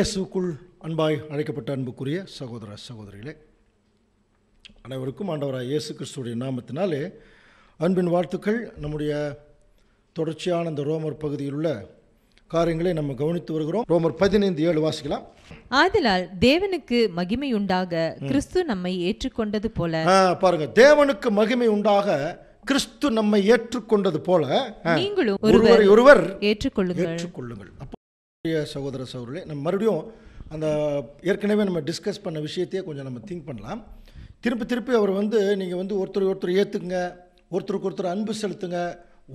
கிறிஸ்தியேசுக்குள் அன்பாய் அழைக்கப்பட்ட அன்புக்குரிய சகோதர சகோதரிகளே அனைவருக்கும் ஆண்டவராக இயேசு கிறிஸ்துடைய நாமத்தினாலே அன்பின் வாழ்த்துக்கள் நம்முடைய தொடர்ச்சியான இந்த ரோமர் பகுதியில் உள்ள காரியங்களை நம்ம கவனித்து வருகிறோம் ரோமர் பதினைந்து ஏழு வாசிக்கலாம் ஆதலால் தேவனுக்கு மகிமை உண்டாக கிறிஸ்து நம்மை ஏற்றுக்கொண்டது போல பாருங்க தேவனுக்கு மகிமை உண்டாக கிறிஸ்து நம்மை ஏற்றுக்கொண்டது போல நீங்களும் ஒருவரை ஒருவர் ஏற்றுக்கொள்ளுங்கள் ஏற்றுக்கொள்ளுங்கள் பிரிய சகோதர சகோதரே நம்ம மறுபடியும் அந்த ஏற்கனவே நம்ம டிஸ்கஸ் பண்ண விஷயத்தையே கொஞ்சம் நம்ம திங்க் பண்ணலாம் திருப்பி திருப்பி அவர் வந்து நீங்கள் வந்து ஒருத்தர் ஒருத்தர் ஏற்றுக்குங்க ஒருத்தருக்கு ஒருத்தர் அன்பு செலுத்துங்க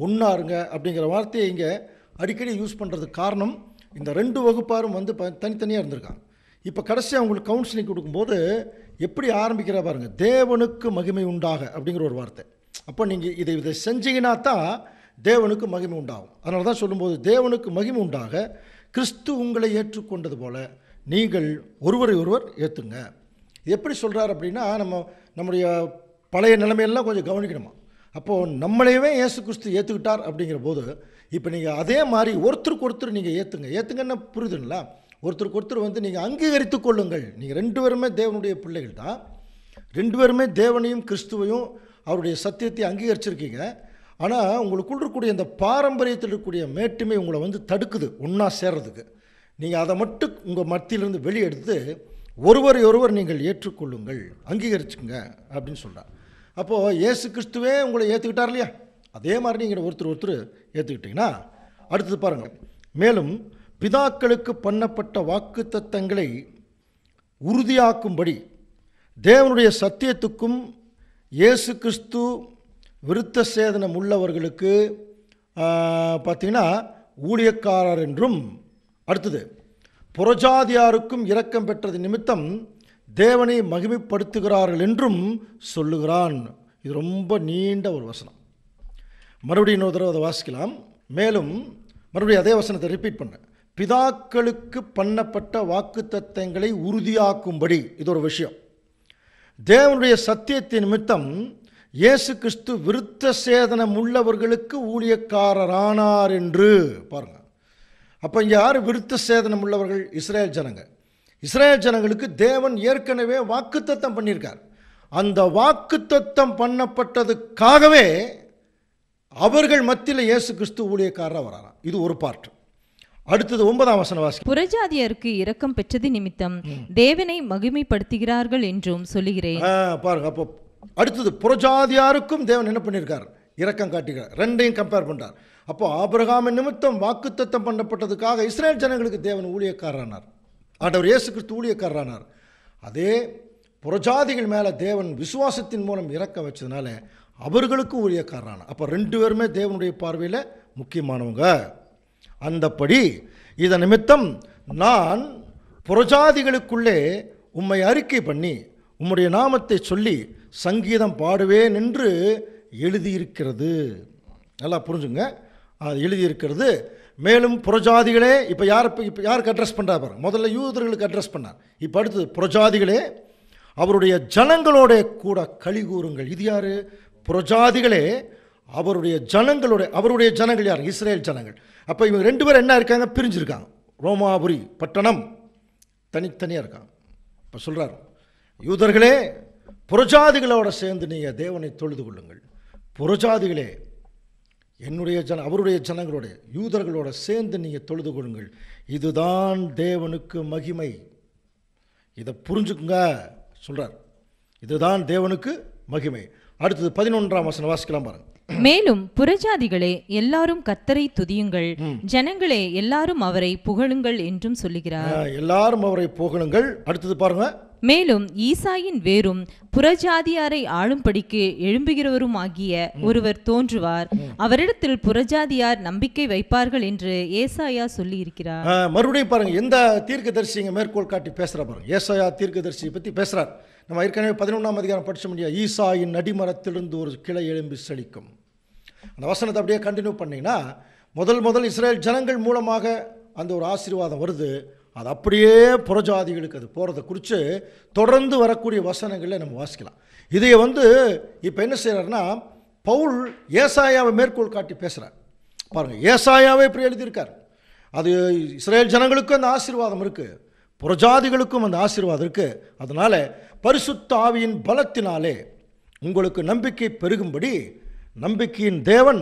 ஒன்றாருங்க அப்படிங்கிற வார்த்தையை இங்கே அடிக்கடி யூஸ் பண்ணுறதுக்கு காரணம் இந்த ரெண்டு வகுப்பாரும் வந்து ப தனித்தனியாக இருந்திருக்காங்க இப்போ கடைசியாக அவங்களுக்கு கவுன்சிலிங் கொடுக்கும்போது எப்படி ஆரம்பிக்கிறா பாருங்கள் தேவனுக்கு மகிமை உண்டாக அப்படிங்கிற ஒரு வார்த்தை அப்போ நீங்கள் இதை இதை செஞ்சீங்கன்னா தான் தேவனுக்கு மகிமை உண்டாகும் அதனால தான் சொல்லும்போது தேவனுக்கு மகிமை உண்டாக கிறிஸ்து உங்களை ஏற்றுக்கொண்டது போல நீங்கள் ஒருவரை ஒருவர் ஏற்றுங்க எப்படி சொல்கிறார் அப்படின்னா நம்ம நம்முடைய பழைய நிலைமையெல்லாம் கொஞ்சம் கவனிக்கணுமா அப்போது நம்மளையவே இயேசு கிறிஸ்து ஏற்றுக்கிட்டார் அப்படிங்கிற போது இப்போ நீங்கள் அதே மாதிரி ஒருத்தருக்கு ஒருத்தர் நீங்கள் ஏற்றுங்க ஏற்றுங்கன்னா புரியுதுங்களா ஒருத்தருக்கு ஒருத்தர் வந்து நீங்கள் அங்கீகரித்து கொள்ளுங்கள் நீங்கள் ரெண்டு பேருமே தேவனுடைய பிள்ளைகள் தான் ரெண்டு பேருமே தேவனையும் கிறிஸ்துவையும் அவருடைய சத்தியத்தை அங்கீகரிச்சிருக்கீங்க ஆனால் உங்களுக்குள் இருக்கக்கூடிய இந்த பாரம்பரியத்தில் இருக்கக்கூடிய மேட்டுமை உங்களை வந்து தடுக்குது ஒன்றா சேர்றதுக்கு நீங்கள் அதை மட்டும் உங்கள் மத்தியிலிருந்து வெளியெடுத்து ஒருவரை ஒருவர் நீங்கள் ஏற்றுக்கொள்ளுங்கள் அங்கீகரிச்சுங்க அப்படின்னு சொல்கிறார் அப்போது ஏசு கிறிஸ்துவே உங்களை ஏற்றுக்கிட்டார் இல்லையா அதே மாதிரி நீங்கள் ஒருத்தர் ஒருத்தர் ஏற்றுக்கிட்டிங்கன்னா அடுத்தது பாருங்கள் மேலும் பிதாக்களுக்கு பண்ணப்பட்ட வாக்கு தத்தங்களை உறுதியாக்கும்படி தேவனுடைய சத்தியத்துக்கும் இயேசு கிறிஸ்து விருத்த சேதனம் உள்ளவர்களுக்கு பார்த்திங்கன்னா ஊழியக்காரர் என்றும் அடுத்தது புறஜாதியாருக்கும் இரக்கம் பெற்றது நிமித்தம் தேவனை மகிமைப்படுத்துகிறார்கள் என்றும் சொல்லுகிறான் இது ரொம்ப நீண்ட ஒரு வசனம் மறுபடியும் இன்னொரு தடவை அதை வாசிக்கலாம் மேலும் மறுபடியும் அதே வசனத்தை ரிப்பீட் பண்ணுறேன் பிதாக்களுக்கு பண்ணப்பட்ட வாக்கு தத்தங்களை உறுதியாக்கும்படி இது ஒரு விஷயம் தேவனுடைய சத்தியத்தின் நிமித்தம் இயேசு கிறிஸ்து விருத்த சேதனம் உள்ளவர்களுக்கு ஊழியக்காரரானார் என்று பாருங்க அப்போ இங்கே யார் விருத்த சேதனம் உள்ளவர்கள் இஸ்ரேல் ஜனங்க இஸ்ரேல் ஜனங்களுக்கு தேவன் ஏற்கனவே வாக்குத்தத்தம் பண்ணியிருக்கார் அந்த வாக்குத்தத்தம் பண்ணப்பட்டதுக்காகவே அவர்கள் மத்தியில் இயேசு கிறிஸ்து ஊழியக்காரராக வராராம் இது ஒரு பார்ட் அடுத்தது ஒன்பதாம் வசன வாசி புறஜாதியருக்கு இரக்கம் பெற்றது நிமித்தம் தேவனை மகிமைப்படுத்துகிறார்கள் என்றும் சொல்லுகிறேன் பாருங்க அப்போ அடுத்தது புறஜாதியாருக்கும் தேவன் என்ன பண்ணியிருக்கார் இரக்கம் காட்டுகிறார் ரெண்டையும் கம்பேர் பண்ணுறார் அப்போ ஆபிரகாம நிமித்தம் வாக்குத்தத்தம் பண்ணப்பட்டதுக்காக இஸ்ரேல் ஜனங்களுக்கு தேவன் ஊழியக்காரரானார் ஆண்டவர் இயேசு கிறிஸ்து ஊழியக்காரரானார் அதே புறஜாதிகள் மேலே தேவன் விசுவாசத்தின் மூலம் இறக்க வச்சதுனால அவர்களுக்கும் ஊழியக்காரரான அப்போ ரெண்டு பேருமே தேவனுடைய பார்வையில் முக்கியமானவங்க அந்தப்படி இதை நிமித்தம் நான் புறஜாதிகளுக்குள்ளே உம்மை அறிக்கை பண்ணி உம்முடைய நாமத்தை சொல்லி சங்கீதம் பாடுவேன் என்று எழுதியிருக்கிறது நல்லா புரிஞ்சுங்க அது எழுதியிருக்கிறது மேலும் புறஜாதிகளே இப்போ யார் இப்போ யாருக்கு அட்ரஸ் பண்ணுறா முதல்ல யூதர்களுக்கு அட்ரஸ் பண்ணார் இப்போ அடுத்தது புறஜாதிகளே அவருடைய ஜனங்களோட கூட கழி கூறுங்கள் இது யார் புறஜாதிகளே அவருடைய ஜனங்களோட அவருடைய ஜனங்கள் யார் இஸ்ரேல் ஜனங்கள் அப்போ இவங்க ரெண்டு பேரும் என்ன இருக்காங்க பிரிஞ்சிருக்காங்க ரோமாபுரி பட்டணம் தனித்தனியாக இருக்காங்க இப்போ சொல்கிறாரு யூதர்களே புறஜாதிகளோடு சேர்ந்து நீங்கள் தேவனை தொழுது கொள்ளுங்கள் புறஜாதிகளே என்னுடைய ஜன அவருடைய ஜனங்களோட யூதர்களோட சேர்ந்து நீங்கள் தொழுது கொள்ளுங்கள் இதுதான் தேவனுக்கு மகிமை இதை புரிஞ்சுக்குங்க சொல்கிறார் இதுதான் தேவனுக்கு மகிமை அடுத்தது பதினொன்றாம் வசனம் வாசிக்கலாம் பாருங்கள் மேலும் புறஜாதிகளே எல்லாரும் கத்தரை துதியுங்கள் ஜனங்களே எல்லாரும் அவரை புகழுங்கள் என்றும் சொல்லுகிறார் எல்லாரும் அவரை புகழுங்கள் அடுத்தது பாருங்க மேலும் ஈசாயின் வேரும் புறஜாதியாரை ஆளும்படிக்கு எழும்புகிறவரும் ஆகிய ஒருவர் தோன்றுவார் அவரிடத்தில் புறஜாதியார் நம்பிக்கை வைப்பார்கள் என்று ஏசாயா சொல்லி இருக்கிறார் மறுபடியும் பாருங்க எந்த தரிசிங்க மேற்கோள் காட்டி பேசுற பாருங்க ஏசாயா தரிசியை பத்தி பேசுறாரு நம்ம ஏற்கனவே பதினொன்றாம் அதிகாரம் படித்த முடியாது ஈசாயின் நடிமரத்திலிருந்து ஒரு கிளை எழும்பி செழிக்கும் அந்த வசனத்தை அப்படியே கண்டினியூ பண்ணிங்கன்னா முதல் முதல் இஸ்ரேல் ஜனங்கள் மூலமாக அந்த ஒரு ஆசீர்வாதம் வருது அது அப்படியே புறஜாதிகளுக்கு அது போகிறத குறித்து தொடர்ந்து வரக்கூடிய வசனங்களில் நம்ம வாசிக்கலாம் இதையே வந்து இப்போ என்ன செய்கிறாருன்னா பவுல் ஏசாயாவை மேற்கோள் காட்டி பேசுகிறார் பாருங்கள் ஏசாயாவை இப்படி எழுதியிருக்கார் அது இஸ்ரேல் ஜனங்களுக்கும் அந்த ஆசீர்வாதம் இருக்குது புறஜாதிகளுக்கும் அந்த ஆசீர்வாதம் இருக்குது அதனால் பரிசுத்தாவியின் பலத்தினாலே உங்களுக்கு நம்பிக்கை பெருகும்படி நம்பிக்கையின் தேவன்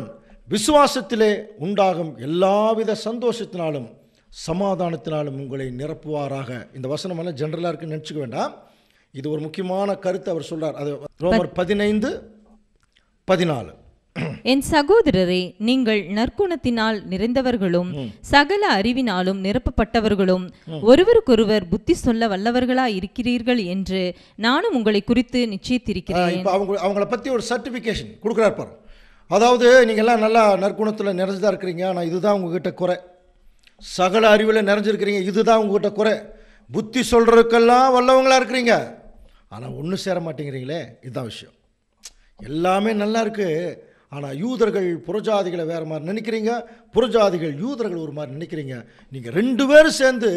விசுவாசத்திலே உண்டாகும் எல்லாவித சந்தோஷத்தினாலும் சமாதானத்தினாலும் உங்களை நிரப்புவாராக இந்த வசனம் எல்லாம் ஜென்ரலாக இருக்குன்னு நினச்சிக்க வேண்டாம் இது ஒரு முக்கியமான கருத்து அவர் சொல்கிறார் அது ரோமர் பதினைந்து பதினாலு என் சகோதரரே நீங்கள் நற்குணத்தினால் நிறைந்தவர்களும் சகல அறிவினாலும் நிரப்பப்பட்டவர்களும் ஒருவருக்கொருவர் புத்தி சொல்ல வல்லவர்களா இருக்கிறீர்கள் என்று நானும் உங்களை குறித்து நிச்சயித்திருக்கிறேன் அவங்க அவங்கள பற்றி ஒரு சர்டிஃபிகேஷன் கொடுக்குறாரு பாரு அதாவது எல்லாம் நல்லா நற்குணத்தில் நிறைஞ்சதாக இருக்கிறீங்க ஆனால் இதுதான் உங்ககிட்ட குறை சகல அறிவில் நிறைஞ்சிருக்கிறீங்க இதுதான் உங்ககிட்ட குறை புத்தி சொல்கிறதுக்கெல்லாம் வல்லவங்களாக இருக்கிறீங்க ஆனால் ஒன்றும் சேர மாட்டேங்கிறீங்களே இதுதான் விஷயம் எல்லாமே நல்லா இருக்குது ஆனால் யூதர்கள் புறஜாதிகளை வேறு மாதிரி நினைக்கிறீங்க புறஜாதிகள் யூதர்கள் ஒரு மாதிரி நினைக்கிறீங்க நீங்கள் ரெண்டு பேரும் சேர்ந்து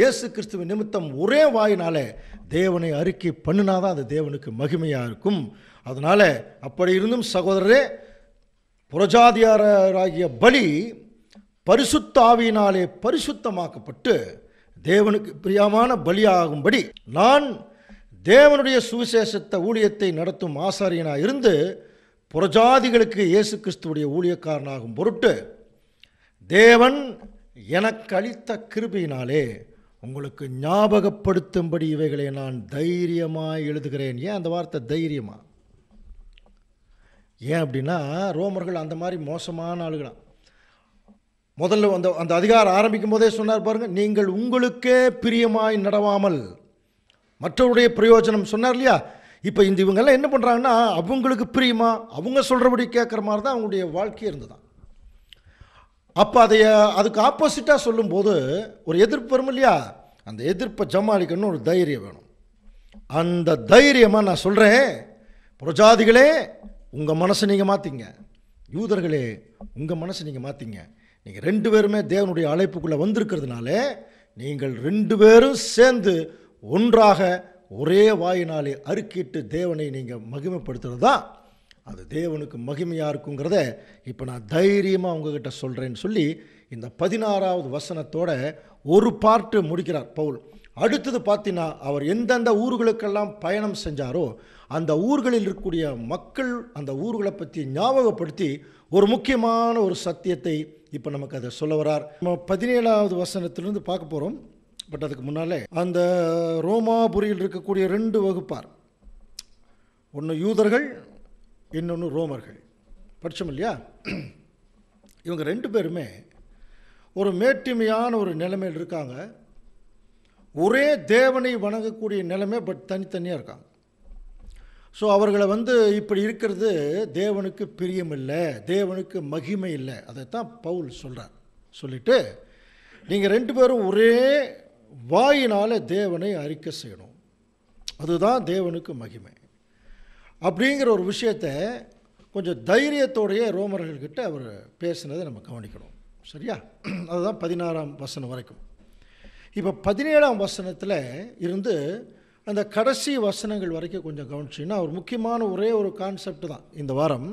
இயேசு கிறிஸ்துவ நிமித்தம் ஒரே வாயினால் தேவனை அறிக்கை தான் அது தேவனுக்கு மகிமையாக இருக்கும் அதனால் அப்படி இருந்தும் சகோதரரே புறஜாதியாராகிய பலி பரிசுத்தாவினாலே பரிசுத்தமாக்கப்பட்டு தேவனுக்கு பிரியமான பலியாகும்படி நான் தேவனுடைய சுவிசேஷத்தை ஊழியத்தை நடத்தும் ஆசாரியனாக இருந்து புறஜாதிகளுக்கு இயேசு கிறிஸ்துவுடைய ஊழியக்காரனாகும் பொருட்டு தேவன் எனக்கு அளித்த கிருபியினாலே உங்களுக்கு ஞாபகப்படுத்தும்படி இவைகளை நான் தைரியமாக எழுதுகிறேன் ஏன் அந்த வார்த்தை தைரியமாக ஏன் அப்படின்னா ரோமர்கள் அந்த மாதிரி மோசமான ஆளுகளாம் முதல்ல அந்த அந்த அதிகாரம் ஆரம்பிக்கும் போதே சொன்னார் பாருங்கள் நீங்கள் உங்களுக்கே பிரியமாய் நடவாமல் மற்றவருடைய பிரயோஜனம் சொன்னார் இல்லையா இப்போ இந்த இவங்கெல்லாம் என்ன பண்ணுறாங்கன்னா அவங்களுக்கு பிரியமா அவங்க சொல்கிறபடி கேட்குற மாதிரி தான் அவங்களுடைய வாழ்க்கையே இருந்ததுதான் அப்போ அதைய அதுக்கு ஆப்போசிட்டாக சொல்லும்போது ஒரு எதிர்ப்பு வரும் இல்லையா அந்த எதிர்ப்பை ஜமாளிக்கணும்னு ஒரு தைரியம் வேணும் அந்த தைரியமாக நான் சொல்கிறேன் புரஜாதிகளே உங்கள் மனசை நீங்கள் மாற்றிங்க யூதர்களே உங்கள் மனசை நீங்கள் மாற்றிங்க நீங்கள் ரெண்டு பேருமே தேவனுடைய அழைப்புக்குள்ளே வந்திருக்கிறதுனால நீங்கள் ரெண்டு பேரும் சேர்ந்து ஒன்றாக ஒரே வாயினாலே அறுக்கிட்டு தேவனை நீங்கள் மகிமைப்படுத்துறது தான் அது தேவனுக்கு மகிமையாக இருக்குங்கிறத இப்போ நான் தைரியமாக உங்ககிட்ட சொல்கிறேன்னு சொல்லி இந்த பதினாறாவது வசனத்தோட ஒரு பார்ட்டு முடிக்கிறார் பவுல் அடுத்தது பார்த்தீங்கன்னா அவர் எந்தெந்த ஊர்களுக்கெல்லாம் பயணம் செஞ்சாரோ அந்த ஊர்களில் இருக்கக்கூடிய மக்கள் அந்த ஊர்களை பற்றி ஞாபகப்படுத்தி ஒரு முக்கியமான ஒரு சத்தியத்தை இப்போ நமக்கு அதை சொல்ல வரார் நம்ம பதினேழாவது வசனத்திலிருந்து பார்க்க போகிறோம் பட் அதுக்கு முன்னாலே அந்த ரோமாபுரியில் இருக்கக்கூடிய ரெண்டு வகுப்பார் ஒன்று யூதர்கள் இன்னொன்று ரோமர்கள் படித்தோம் இல்லையா இவங்க ரெண்டு பேருமே ஒரு மேட்டிமையான ஒரு நிலைமையில் இருக்காங்க ஒரே தேவனை வணங்கக்கூடிய நிலைமை பட் தனித்தனியாக இருக்காங்க ஸோ அவர்களை வந்து இப்படி இருக்கிறது தேவனுக்கு பிரியமில்லை தேவனுக்கு மகிமை இல்லை அதைத்தான் பவுல் சொல்கிறார் சொல்லிவிட்டு நீங்கள் ரெண்டு பேரும் ஒரே வாயினால் தேவனை அறிக்கை செய்யணும் அதுதான் தேவனுக்கு மகிமை அப்படிங்கிற ஒரு விஷயத்தை கொஞ்சம் தைரியத்தோடைய ரோமர்கள்கிட்ட அவர் பேசினதை நம்ம கவனிக்கணும் சரியா அதுதான் பதினாறாம் வசனம் வரைக்கும் இப்போ பதினேழாம் வசனத்தில் இருந்து அந்த கடைசி வசனங்கள் வரைக்கும் கொஞ்சம் கவனிச்சிங்கன்னா ஒரு முக்கியமான ஒரே ஒரு கான்செப்ட் தான் இந்த வாரம்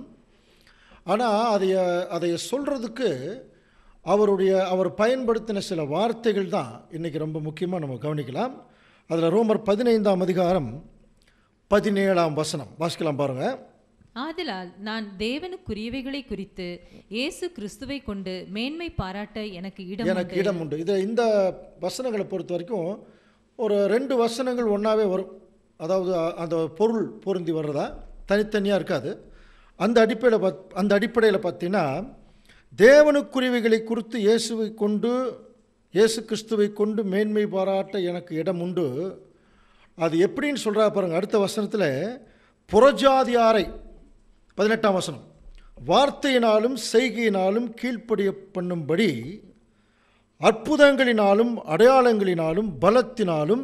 ஆனால் அதைய அதை சொல்கிறதுக்கு அவருடைய அவர் பயன்படுத்தின சில வார்த்தைகள் தான் இன்றைக்கி ரொம்ப முக்கியமாக நம்ம கவனிக்கலாம் அதில் ரோமர் பதினைந்தாம் அதிகாரம் பதினேழாம் வசனம் வாசிக்கலாம் பாருங்கள் ஆதலால் நான் தேவனுக்குரியவைகளை குறித்து இயேசு கிறிஸ்துவை கொண்டு மேன்மை பாராட்ட எனக்கு இடம் எனக்கு இடம் உண்டு இதை இந்த வசனங்களை பொறுத்த வரைக்கும் ஒரு ரெண்டு வசனங்கள் ஒன்றாவே வரும் அதாவது அந்த பொருள் பொருந்தி வர்றதா தனித்தனியாக இருக்காது அந்த அடிப்படையில் பத் அந்த அடிப்படையில் பார்த்தீங்கன்னா தேவனுக்குருவிகளை குறித்து இயேசுவை கொண்டு இயேசு கிறிஸ்துவை கொண்டு மேன்மை பாராட்ட எனக்கு இடம் உண்டு அது எப்படின்னு சொல்கிறா பாருங்கள் அடுத்த வசனத்தில் புறஜாதியாரை பதினெட்டாம் வசனம் வார்த்தையினாலும் செய்கையினாலும் கீழ்ப்படிய பண்ணும்படி அற்புதங்களினாலும் அடையாளங்களினாலும் பலத்தினாலும்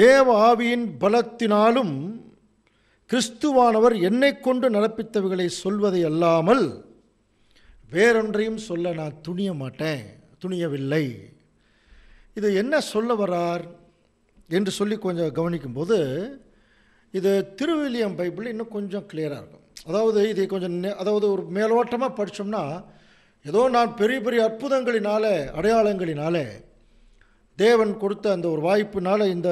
தேவ ஆவியின் பலத்தினாலும் கிறிஸ்துவானவர் என்னை கொண்டு நடப்பித்தவைகளை சொல்வதை அல்லாமல் வேறொன்றையும் சொல்ல நான் துணிய மாட்டேன் துணியவில்லை இது என்ன சொல்ல வரார் என்று சொல்லி கொஞ்சம் கவனிக்கும்போது இது திருவிலியம் பைபிள் இன்னும் கொஞ்சம் கிளியராக இருக்கும் அதாவது இதை கொஞ்சம் அதாவது ஒரு மேலோட்டமாக படித்தோம்னா ஏதோ நான் பெரிய பெரிய அற்புதங்களினால அடையாளங்களினால தேவன் கொடுத்த அந்த ஒரு வாய்ப்புனால் இந்த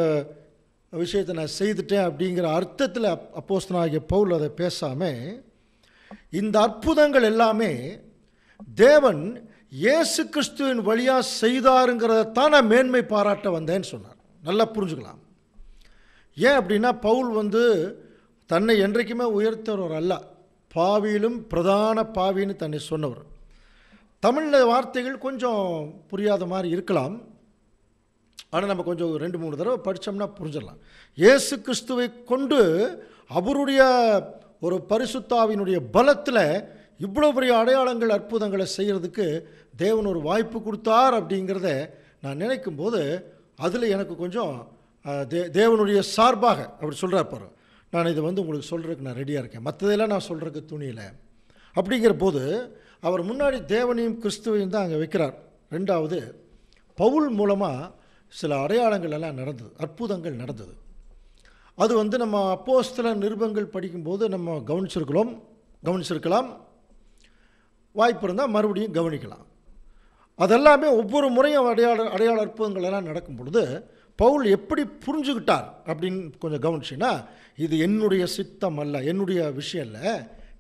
விஷயத்தை நான் செய்துட்டேன் அப்படிங்கிற அர்த்தத்தில் அப்போஸ்தனாகிய பவுல் அதை பேசாமல் இந்த அற்புதங்கள் எல்லாமே தேவன் இயேசு கிறிஸ்துவின் வழியாக செய்தாருங்கிறதான் நான் மேன்மை பாராட்ட வந்தேன்னு சொன்னார் நல்லா புரிஞ்சுக்கலாம் ஏன் அப்படின்னா பவுல் வந்து தன்னை என்றைக்குமே உயர்த்தவர் அல்ல பாவியிலும் பிரதான பாவின்னு தன்னை சொன்னவர் தமிழில் வார்த்தைகள் கொஞ்சம் புரியாத மாதிரி இருக்கலாம் ஆனால் நம்ம கொஞ்சம் ரெண்டு மூணு தடவை படித்தோம்னா புரிஞ்சிடலாம் ஏசு கிறிஸ்துவை கொண்டு அவருடைய ஒரு பரிசுத்தாவினுடைய பலத்தில் இவ்வளோ பெரிய அடையாளங்கள் அற்புதங்களை செய்கிறதுக்கு தேவன் ஒரு வாய்ப்பு கொடுத்தார் அப்படிங்கிறத நான் நினைக்கும் போது அதில் எனக்கு கொஞ்சம் தே தேவனுடைய சார்பாக அப்படி சொல்கிறார் பாரு நான் இதை வந்து உங்களுக்கு சொல்கிறதுக்கு நான் ரெடியாக இருக்கேன் மற்றதெல்லாம் நான் சொல்கிறதுக்கு துணியில் அப்படிங்கிற போது அவர் முன்னாடி தேவனையும் கிறிஸ்துவையும் தான் அங்கே வைக்கிறார் ரெண்டாவது பவுல் மூலமாக சில அடையாளங்கள் எல்லாம் நடந்தது அற்புதங்கள் நடந்தது அது வந்து நம்ம சில நிருபங்கள் படிக்கும்போது நம்ம கவனிச்சிருக்கிறோம் கவனிச்சிருக்கலாம் வாய்ப்பு இருந்தால் மறுபடியும் கவனிக்கலாம் அதெல்லாமே ஒவ்வொரு முறையும் அடையாள அடையாள அற்புதங்கள் எல்லாம் நடக்கும் பொழுது பவுல் எப்படி புரிஞ்சுக்கிட்டார் அப்படின்னு கொஞ்சம் கவனிச்சின்னா இது என்னுடைய சித்தம் அல்ல என்னுடைய விஷயம் இல்லை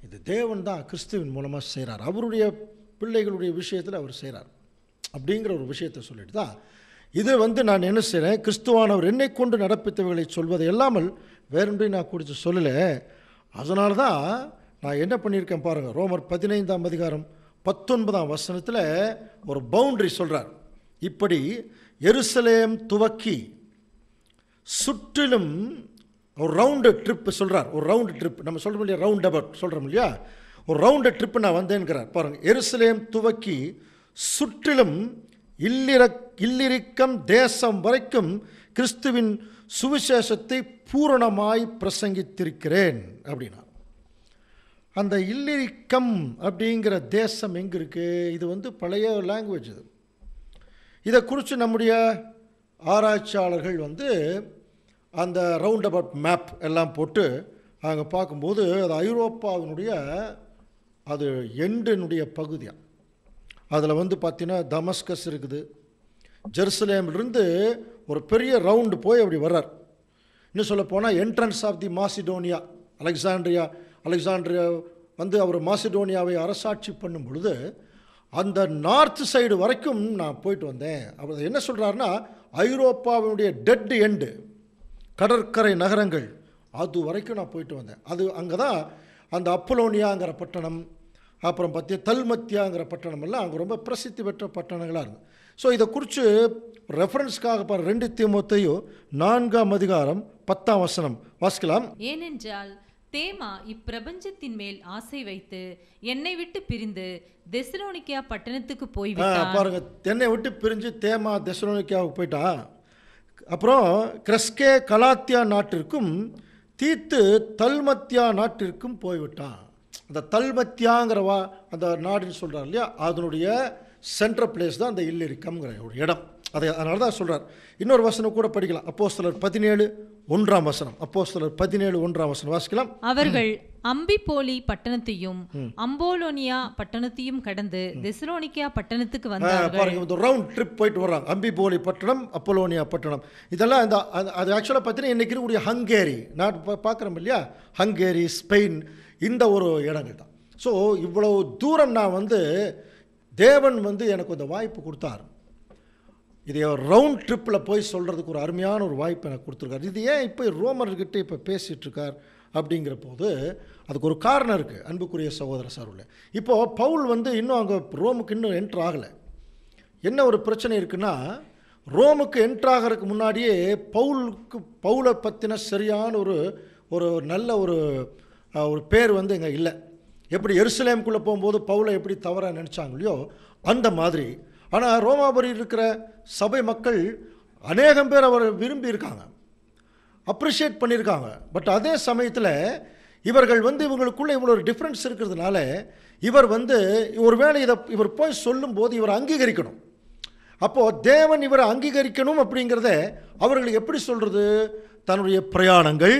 இது தேவன் தான் கிறிஸ்துவின் மூலமாக செய்கிறார் அவருடைய பிள்ளைகளுடைய விஷயத்தில் அவர் செய்கிறார் அப்படிங்கிற ஒரு விஷயத்தை சொல்லிட்டு தான் இது வந்து நான் என்ன செய்கிறேன் கிறிஸ்துவானவர் என்னை கொண்டு நடப்பித்தவர்களை சொல்வது இல்லாமல் வேறொன்றையும் நான் குறித்து சொல்லலை அதனால தான் நான் என்ன பண்ணியிருக்கேன் பாருங்கள் ரோமர் பதினைந்தாம் அதிகாரம் பத்தொன்பதாம் வசனத்தில் ஒரு பவுண்ட்ரி சொல்கிறார் இப்படி எருசலேம் துவக்கி சுற்றிலும் ஒரு ரவுண்டு ட்ரிப்பு சொல்கிறார் ஒரு ரவுண்டு ட்ரிப் நம்ம சொல்கிறோம் இல்லையா ரவுண்ட் அபவுட் சொல்கிறோம் இல்லையா ஒரு ரவுண்டு ட்ரிப்பு நான் வந்தேன்கிறார் பாருங்கள் எருசலேம் துவக்கி சுற்றிலும் இல்லிர இல்லிரிக்கம் தேசம் வரைக்கும் கிறிஸ்துவின் சுவிசேஷத்தை பூரணமாய் பிரசங்கித்திருக்கிறேன் அப்படின்னா அந்த இல்லிரிக்கம் அப்படிங்கிற தேசம் எங்கே இருக்குது இது வந்து பழைய லாங்குவேஜ் இது இதை குறித்து நம்முடைய ஆராய்ச்சியாளர்கள் வந்து அந்த ரவுண்ட் அபவுட் மேப் எல்லாம் போட்டு அங்கே பார்க்கும்போது அது ஐரோப்பாவினுடைய அது எண்டினுடைய பகுதியாக அதில் வந்து பார்த்திங்கன்னா தமஸ்கஸ் இருக்குது ஜெருசலேம்லேருந்து ஒரு பெரிய ரவுண்டு போய் அப்படி வர்றார் இன்னும் சொல்லப்போனால் entrance of the Macedonia Alexandria Alexander வந்து அவர் மாசிடோனியாவை அரசாட்சி பண்ணும் பொழுது அந்த நார்த் சைடு வரைக்கும் நான் போயிட்டு வந்தேன் அவர் என்ன சொல்கிறாருன்னா ஐரோப்பாவினுடைய டெட் எண்டு கடற்கரை நகரங்கள் அது வரைக்கும் நான் போயிட்டு வந்தேன் அது அங்கே தான் அந்த அப்பலோனியாங்கிற பட்டணம் அப்புறம் பற்றி தல்மத்தியாங்கிற பட்டணம் எல்லாம் அங்கே ரொம்ப பிரசித்தி பெற்ற பட்டணங்களாக இருக்கும் ஸோ இதை குறித்து ரெஃபரன்ஸ்க்காக பாரு ரெண்டு திமுத்தையும் நான்காம் அதிகாரம் பத்தாம் வசனம் வாசிக்கலாம் ஏனென்றால் தேமா இப்பிரபஞ்சத்தின் மேல் ஆசை வைத்து என்னை விட்டு பிரிந்து தெசலோனிக்கியா பட்டணத்துக்கு போய் பாருங்க என்னை விட்டு பிரிஞ்சு தேமா தெசலோனிக்கியாவுக்கு போயிட்டா அப்புறம் கிரஸ்கே கலாத்தியா நாட்டிற்கும் தீத்து தல்மத்தியா நாட்டிற்கும் போய்விட்டான் அந்த தல்மத்தியாங்கிற வா அந்த நாடுன்னு சொல்கிறார் இல்லையா அதனுடைய சென்ட்ரல் பிளேஸ் தான் அந்த இல்லிருக்கம்ங்கிற ஒரு இடம் அதை அதனால தான் சொல்கிறார் இன்னொரு வசனம் கூட படிக்கலாம் அப்போ சிலர் பதினேழு ஒன்றாம் வசனம் அப்போ சிலர் பதினேழு ஒன்றாம் வசனம் வாசிக்கலாம் அவர்கள் அம்பிபோலி பட்டணத்தையும் அம்போலோனியா பட்டணத்தையும் கடந்து தெசலோனிக்கா பட்டணத்துக்கு வந்தாங்க ஒரு ரவுண்ட் ட்ரிப் போயிட்டு வர்றாங்க அம்பிபோலி பட்டணம் அப்போலோனியா பட்டணம் இதெல்லாம் இந்த அது ஆக்சுவலாக பார்த்தீங்கன்னா இன்னைக்கு இருக்கக்கூடிய ஹங்கேரி நான் பார்க்குறோம் இல்லையா ஹங்கேரி ஸ்பெயின் இந்த ஒரு இடங்கள் தான் ஸோ இவ்வளோ தூரம் நான் வந்து தேவன் வந்து எனக்கு அந்த வாய்ப்பு கொடுத்தாரு இதை ஒரு ரவுண்ட் ட்ரிப்பில் போய் சொல்கிறதுக்கு ஒரு அருமையான ஒரு வாய்ப்பு எனக்கு கொடுத்துருக்காரு இது ஏன் இப்போ ரோமர்கிட்ட இப்போ பேசிகிட்ருக்கார் அப்படிங்கிற போது அதுக்கு ஒரு காரணம் இருக்குது அன்புக்குரிய சகோதர சார் உள்ள இப்போது பவுல் வந்து இன்னும் அங்கே ரோமுக்கு இன்னும் என்ட்ரு ஆகலை என்ன ஒரு பிரச்சனை இருக்குன்னா ரோமுக்கு என்ட்ராகிறதுக்கு முன்னாடியே பவுலுக்கு பவுலை பற்றின சரியான ஒரு ஒரு நல்ல ஒரு ஒரு பேர் வந்து இங்கே இல்லை எப்படி எருசலேம்குள்ளே போகும்போது பவுலை எப்படி தவறாக நினச்சாங்களையோ அந்த மாதிரி ஆனால் ரோமாபுரியில் இருக்கிற சபை மக்கள் அநேகம் பேர் அவரை விரும்பியிருக்காங்க அப்ரிஷியேட் பண்ணியிருக்காங்க பட் அதே சமயத்தில் இவர்கள் வந்து இவங்களுக்குள்ளே இவ்வளோ ஒரு டிஃப்ரென்ஸ் இருக்கிறதுனால இவர் வந்து ஒரு வேளை இதை இவர் போய் சொல்லும்போது இவர் அங்கீகரிக்கணும் அப்போது தேவன் இவரை அங்கீகரிக்கணும் அப்படிங்கிறத அவர்களுக்கு எப்படி சொல்கிறது தன்னுடைய பிரயாணங்கள்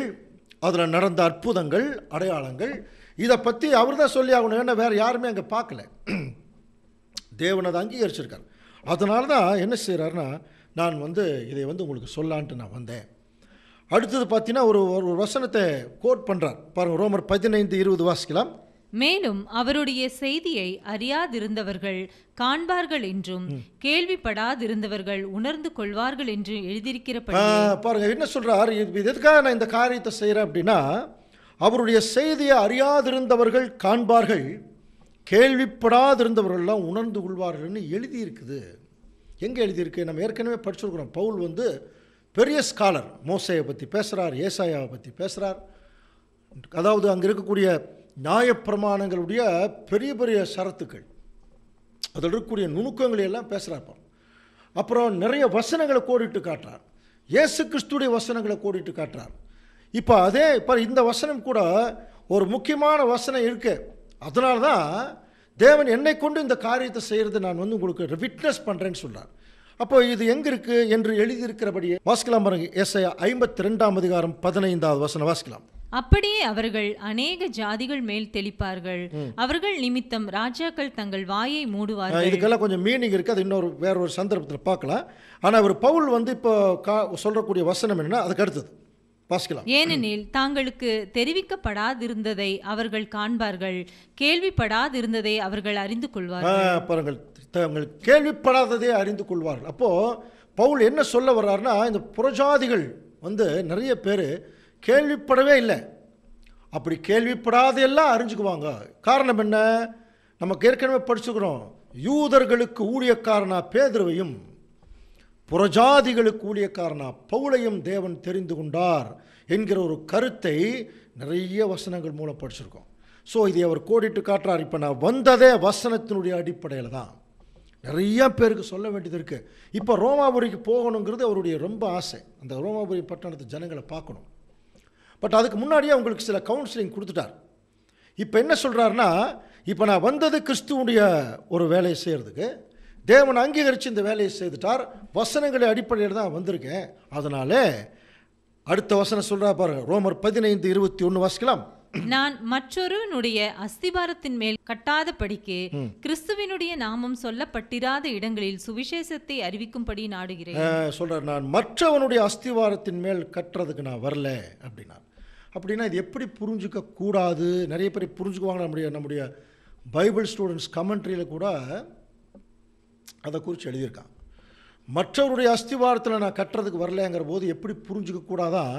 அதில் நடந்த அற்புதங்கள் அடையாளங்கள் இதை பற்றி அவர் தான் சொல்லி ஆகணும் ஏன்னா வேறு யாருமே அங்கே பார்க்கல தேவனை தான் அங்கீகரிச்சிருக்கார் அதனால தான் என்ன செய்கிறாருன்னா நான் வந்து இதை வந்து உங்களுக்கு சொல்லான்ட்டு நான் வந்தேன் அடுத்தது பார்த்தீங்கன்னா ஒரு ஒரு வசனத்தை கோட் பண்ணுறார் பாருங்க ரோமர் பதினைந்து இருபது வாசிக்கலாம் மேலும் அவருடைய செய்தியை அறியாதிருந்தவர்கள் காண்பார்கள் என்றும் கேள்விப்படாதிருந்தவர்கள் உணர்ந்து கொள்வார்கள் என்று எழுதியிருக்கிற பாருங்க என்ன சொல்றார் இது எதுக்காக நான் இந்த காரியத்தை செய்கிறேன் அப்படின்னா அவருடைய செய்தியை அறியாதிருந்தவர்கள் காண்பார்கள் கேள்விப்படாதிருந்தவர்கள்லாம் உணர்ந்து கொள்வார்கள்னு எழுதியிருக்குது எங்கே எழுதியிருக்கு நம்ம ஏற்கனவே படிச்சிருக்கிறோம் பவுல் வந்து பெரிய ஸ்காலர் மோசையை பற்றி பேசுகிறார் ஏசாயாவை பற்றி பேசுகிறார் அதாவது அங்கே இருக்கக்கூடிய நியாயப்பிரமாணங்களுடைய பெரிய பெரிய சரத்துக்கள் அதில் இருக்கக்கூடிய நுணுக்கங்களை எல்லாம் பேசுகிறார் அப்புறம் நிறைய வசனங்களை கோடிட்டு காட்டுறார் இயேசு கிறிஸ்துடைய வசனங்களை கோடிட்டு காட்டுறார் இப்போ அதே இப்போ இந்த வசனம் கூட ஒரு முக்கியமான வசனம் இருக்குது அதனால தான் தேவன் என்னை கொண்டு இந்த காரியத்தை செய்கிறது நான் வந்து உங்களுக்கு விட்னஸ் பண்ணுறேன்னு சொல்கிறார் அப்போ இது எங்கே இருக்குது என்று எழுதியிருக்கிறபடியே வாசிக்கலாம் பாருங்க எஸ்ஐ ஐம்பத்தி ரெண்டாம் அதிகாரம் பதினைந்தாவது வசனம் வாசிக்கலாம் அப்படியே அவர்கள் அநேக ஜாதிகள் மேல் தெளிப்பார்கள் அவர்கள் நிமித்தம் ராஜாக்கள் தங்கள் வாயை மூடுவார்கள் இதுக்கெல்லாம் கொஞ்சம் மீனிங் இருக்குது அது இன்னொரு வேற ஒரு சந்தர்ப்பத்தில் பார்க்கலாம் ஆனால் ஒரு பவுல் வந்து இப்போ கா சொல்லக்கூடிய வசனம் என்னன்னா அதுக்கு அடுத்தது வாசிக்கலாம் ஏனெனில் தாங்களுக்கு தெரிவிக்கப்படாதிருந்ததை அவர்கள் காண்பார்கள் கேள்விப்படாதிருந்ததை அவர்கள் அறிந்து கொள்வார்கள் தங்கள் கேள்விப்படாததை அறிந்து கொள்வார்கள் அப்போது பவுல் என்ன சொல்ல வர்றாருன்னா இந்த புரஜாதிகள் வந்து நிறைய பேர் கேள்விப்படவே இல்லை அப்படி கேள்விப்படாதையெல்லாம் அறிஞ்சுக்குவாங்க காரணம் என்ன நமக்கு ஏற்கனவே படிச்சுக்கிறோம் யூதர்களுக்கு ஊழியக்காரனா பேதுருவையும் புறஜாதிகளுக்கு ஊழியக்காரனா பவுளையும் தேவன் தெரிந்து கொண்டார் என்கிற ஒரு கருத்தை நிறைய வசனங்கள் மூலம் படிச்சிருக்கோம் ஸோ இதை அவர் கோடிட்டு காட்டுறார் இப்போ நான் வந்ததே வசனத்தினுடைய அடிப்படையில் தான் நிறையா பேருக்கு சொல்ல வேண்டியது இருக்குது இப்போ ரோமாபுரிக்கு போகணுங்கிறது அவருடைய ரொம்ப ஆசை அந்த ரோமாபுரி பட்டணத்து ஜனங்களை பார்க்கணும் பட் அதுக்கு முன்னாடியே அவங்களுக்கு சில கவுன்சிலிங் கொடுத்துட்டார் இப்போ என்ன சொல்கிறாருன்னா இப்போ நான் வந்தது கிறிஸ்துவனுடைய ஒரு வேலையை செய்கிறதுக்கு தேவன் அங்கீகரித்து இந்த வேலையை செய்துட்டார் வசனங்களை அடிப்படையில் தான் வந்திருக்கேன் அதனால அடுத்த வசனம் சொல்கிறா பாருங்க ரோமர் பதினைந்து இருபத்தி ஒன்று வாசிக்கலாம் நான் மற்றொருவனுடைய அஸ்திபாரத்தின் மேல் கட்டாத படிக்கு கிறிஸ்துவினுடைய நாமம் சொல்லப்பட்டிராத இடங்களில் சுவிசேஷத்தை அறிவிக்கும்படி நாடுகிறேன் சொல்றேன் நான் மற்றவனுடைய அஸ்திவாரத்தின் மேல் கட்டுறதுக்கு நான் வரல அப்படின்னா அப்படின்னா இது எப்படி புரிஞ்சுக்க கூடாது நிறைய பேர் புரிஞ்சுக்குவாங்க நம்முடைய நம்முடைய பைபிள் ஸ்டூடெண்ட்ஸ் கமெண்ட்ரியில் கூட அதை குறித்து எழுதியிருக்கான் மற்றவருடைய அஸ்திவாரத்தில் நான் கட்டுறதுக்கு வரலங்கிற போது எப்படி கூடாதான்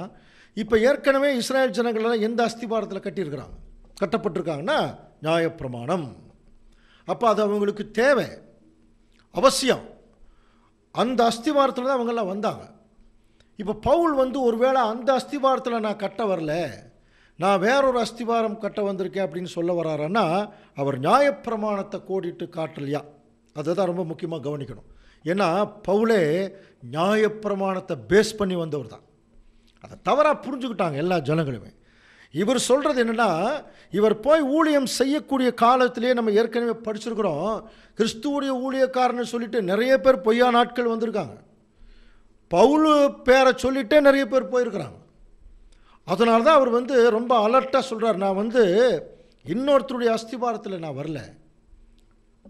இப்போ ஏற்கனவே இஸ்ரேல் ஜனங்கள்லாம் எந்த அஸ்திவாரத்தில் கட்டியிருக்கிறாங்க கட்டப்பட்டிருக்காங்கன்னா நியாயப்பிரமாணம் அப்போ அது அவங்களுக்கு தேவை அவசியம் அந்த அஸ்திவாரத்தில் தான் அவங்கெல்லாம் வந்தாங்க இப்போ பவுல் வந்து ஒருவேளை அந்த அஸ்திவாரத்தில் நான் கட்ட வரல நான் வேறொரு அஸ்திவாரம் கட்ட வந்திருக்கேன் அப்படின்னு சொல்ல வராருன்னா அவர் நியாயப்பிரமாணத்தை கோடிட்டு காட்டலையா அதை தான் ரொம்ப முக்கியமாக கவனிக்கணும் ஏன்னா பவுலே நியாயப்பிரமாணத்தை பேஸ் பண்ணி வந்தவர் தான் அதை தவறாக புரிஞ்சுக்கிட்டாங்க எல்லா ஜனங்களுமே இவர் சொல்கிறது என்னென்னா இவர் போய் ஊழியம் செய்யக்கூடிய காலத்திலே நம்ம ஏற்கனவே படிச்சிருக்கிறோம் கிறிஸ்துவுடைய ஊழியக்காரன்னு சொல்லிட்டு நிறைய பேர் பொய்யா நாட்கள் வந்திருக்காங்க பவுல் பேரை சொல்லிட்டே நிறைய பேர் போயிருக்கிறாங்க அதனால தான் அவர் வந்து ரொம்ப அலர்ட்டாக சொல்கிறார் நான் வந்து இன்னொருத்தருடைய அஸ்திபாரத்தில் நான் வரல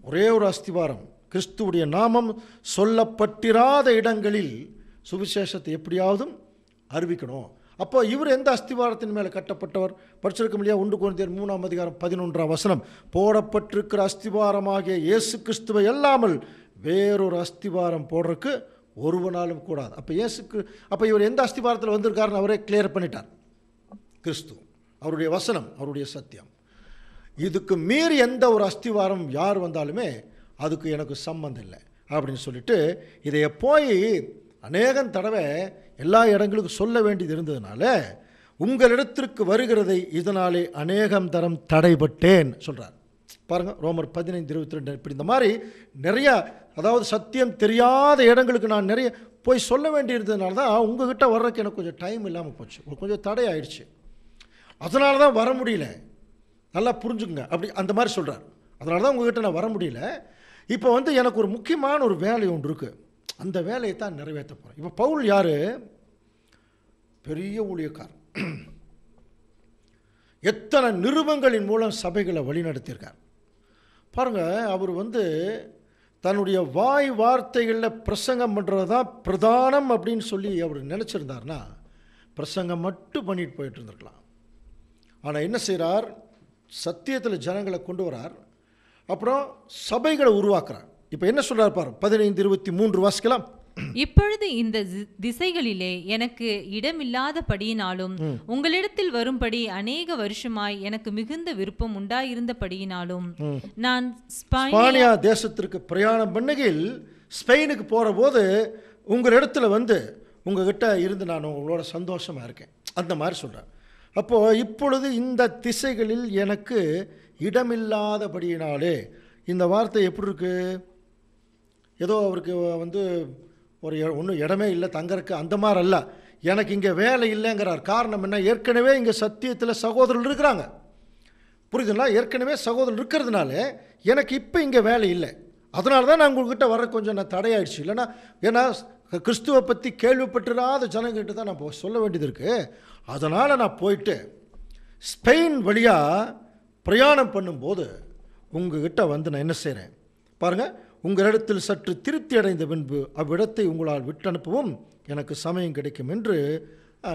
ஒரே ஒரு அஸ்திவாரம் கிறிஸ்துவுடைய நாமம் சொல்லப்பட்டிராத இடங்களில் சுவிசேஷத்தை எப்படியாவதும் அறிவிக்கணும் அப்போ இவர் எந்த அஸ்திவாரத்தின் மேலே கட்டப்பட்டவர் படிச்சிருக்க முடியாது ஒன்று குழந்தையர் மூணாம் அதிகாரம் பதினொன்றாம் வசனம் போடப்பட்டிருக்கிற அஸ்திவாரமாகிய இயேசு கிறிஸ்துவை அல்லாமல் வேறொரு அஸ்திவாரம் போடுறதுக்கு ஒருவனாலும் கூடாது அப்போ இயேசுக்கு அப்போ இவர் எந்த அஸ்திவாரத்தில் வந்திருக்காருன்னு அவரே கிளியர் பண்ணிட்டார் கிறிஸ்து அவருடைய வசனம் அவருடைய சத்தியம் இதுக்கு மீறி எந்த ஒரு அஸ்திவாரம் யார் வந்தாலுமே அதுக்கு எனக்கு சம்மந்தம் இல்லை அப்படின்னு சொல்லிட்டு இதைய போய் அநேகம் தடவை எல்லா இடங்களுக்கும் சொல்ல வேண்டியது இருந்ததுனால உங்களிடத்திற்கு வருகிறதை இதனாலே அநேகம் தரம் தடைபட்டேன் சொல்கிறார் பாருங்கள் ரோமர் பதினைந்து இருபத்தி ரெண்டு இப்படி இந்த மாதிரி நிறையா அதாவது சத்தியம் தெரியாத இடங்களுக்கு நான் நிறைய போய் சொல்ல வேண்டியிருந்ததுனால தான் கிட்டே வர்றதுக்கு எனக்கு கொஞ்சம் டைம் இல்லாமல் போச்சு கொஞ்சம் தடை ஆயிடுச்சு அதனால தான் வர முடியல நல்லா புரிஞ்சுக்குங்க அப்படி அந்த மாதிரி சொல்கிறார் அதனால தான் உங்ககிட்ட நான் வர முடியல இப்போ வந்து எனக்கு ஒரு முக்கியமான ஒரு வேலை ஒன்று இருக்குது அந்த வேலையை தான் நிறைவேற்ற போகிறேன் இப்போ பவுல் யார் பெரிய ஊழியக்காரர் எத்தனை நிறுவங்களின் மூலம் சபைகளை வழிநடத்தியிருக்கார் பாருங்கள் அவர் வந்து தன்னுடைய வாய் வார்த்தைகளில் பிரசங்கம் பண்ணுறது தான் பிரதானம் அப்படின்னு சொல்லி அவர் நினச்சிருந்தார்னா பிரசங்கம் மட்டும் பண்ணிட்டு போயிட்டு இருந்திருக்கலாம் ஆனால் என்ன செய்கிறார் சத்தியத்தில் ஜனங்களை கொண்டு வரார் அப்புறம் சபைகளை உருவாக்குறார் இப்போ என்ன சொல்கிறார் பாரு பதினைந்து இருபத்தி மூன்று வாசிக்கலாம் இப்பொழுது இந்த திசைகளிலே எனக்கு இடமில்லாதபடியினாலும் உங்களிடத்தில் வரும்படி அநேக வருஷமாய் எனக்கு மிகுந்த விருப்பம் உண்டாயிருந்தபடியினாலும் நான் ஸ்பானியா தேசத்திற்கு பிரயாணம் பண்ணுகையில் ஸ்பெயினுக்கு போகிற போது உங்கள் வந்து உங்ககிட்ட இருந்து நான் உங்களோட சந்தோஷமாக இருக்கேன் அந்த மாதிரி சொல்கிறேன் அப்போது இப்பொழுது இந்த திசைகளில் எனக்கு இடமில்லாதபடியினாலே இந்த வார்த்தை எப்படி இருக்குது ஏதோ அவருக்கு வந்து ஒரு ஒன்றும் இடமே இல்லை தங்கறக்கு அந்த மாதிரி அல்ல எனக்கு இங்கே வேலை இல்லைங்கிறார் காரணம் என்ன ஏற்கனவே இங்கே சத்தியத்தில் சகோதரர்கள் இருக்கிறாங்க புரியுதுங்களா ஏற்கனவே சகோதரர் இருக்கிறதுனால எனக்கு இப்போ இங்கே வேலை இல்லை அதனால தான் நான் உங்கள்கிட்ட வர கொஞ்சம் நான் தடையாயிடுச்சு இல்லைன்னா ஏன்னா கிறிஸ்துவை பற்றி கேள்விப்பட்டிராத ஜனங்கிட்ட தான் நான் சொல்ல வேண்டியது இருக்குது அதனால் நான் போயிட்டு ஸ்பெயின் வழியாக பிரயாணம் பண்ணும்போது உங்ககிட்ட வந்து நான் என்ன செய்கிறேன் பாருங்கள் உங்களிடத்தில் சற்று திருப்தி அடைந்த பின்பு அவ்விடத்தை உங்களால் விட்டு அனுப்பவும் எனக்கு சமயம் கிடைக்கும் என்று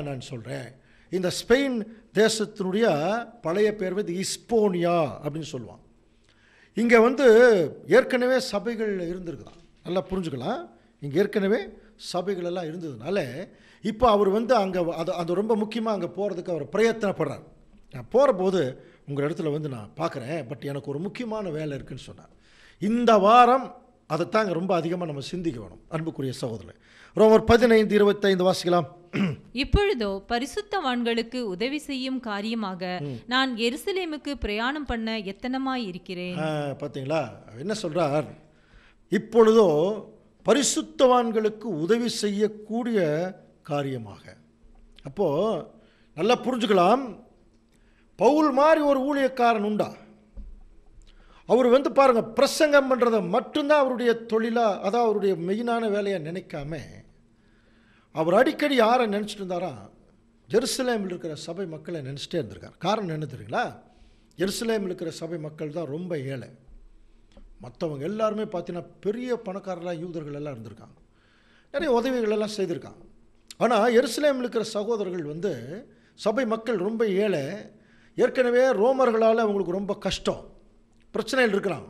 நான் சொல்கிறேன் இந்த ஸ்பெயின் தேசத்தினுடைய பழைய பேர் வந்து இஸ்போனியா அப்படின்னு சொல்லுவான் இங்கே வந்து ஏற்கனவே சபைகள் இருந்திருக்குதான் நல்லா புரிஞ்சுக்கலாம் இங்கே ஏற்கனவே சபைகளெல்லாம் இருந்ததுனால இப்போ அவர் வந்து அங்கே அது அது ரொம்ப முக்கியமாக அங்கே போகிறதுக்கு அவர் பிரயத்தனப்படுறார் நான் போகிற போது உங்கள் இடத்துல வந்து நான் பார்க்குறேன் பட் எனக்கு ஒரு முக்கியமான வேலை இருக்குதுன்னு சொன்னார் இந்த வாரம் அதைத்தான் அங்கே ரொம்ப அதிகமாக நம்ம சிந்திக்க வேணும் அன்புக்குரிய சகோதரர் ஒரு பதினைந்து இருபத்தைந்து வாசிக்கலாம் இப்பொழுதோ பரிசுத்தவான்களுக்கு உதவி செய்யும் காரியமாக நான் எருசலேமுக்கு பிரயாணம் பண்ண எத்தனமாக இருக்கிறேன் பார்த்தீங்களா என்ன சொல்கிறார் இப்பொழுதோ பரிசுத்தவான்களுக்கு உதவி செய்யக்கூடிய காரியமாக அப்போது நல்லா புரிஞ்சுக்கலாம் பவுல் மாதிரி ஒரு ஊழியக்காரன் உண்டா அவர் வந்து பாருங்கள் பிரசங்கம் பண்ணுறதை மட்டும்தான் அவருடைய தொழிலாக அதான் அவருடைய மெயினான வேலையை நினைக்காம அவர் அடிக்கடி யாரை நினச்சிட்டு இருந்தாரா ஜெருசலேமில் இருக்கிற சபை மக்களை நினச்சிட்டே இருந்திருக்கார் காரணம் என்ன தெரியுங்களா ஜெருசலேமில் இருக்கிற சபை மக்கள் தான் ரொம்ப ஏழை மற்றவங்க எல்லாருமே பார்த்தீங்கன்னா பெரிய பணக்காரர்களாக யூதர்கள் எல்லாம் இருந்திருக்காங்க நிறைய உதவிகள் எல்லாம் செய்திருக்காங்க ஆனால் எருசலேமில் இருக்கிற சகோதரர்கள் வந்து சபை மக்கள் ரொம்ப ஏழை ஏற்கனவே ரோமர்களால் அவங்களுக்கு ரொம்ப கஷ்டம் பிரச்சனையில் இருக்கிறாங்க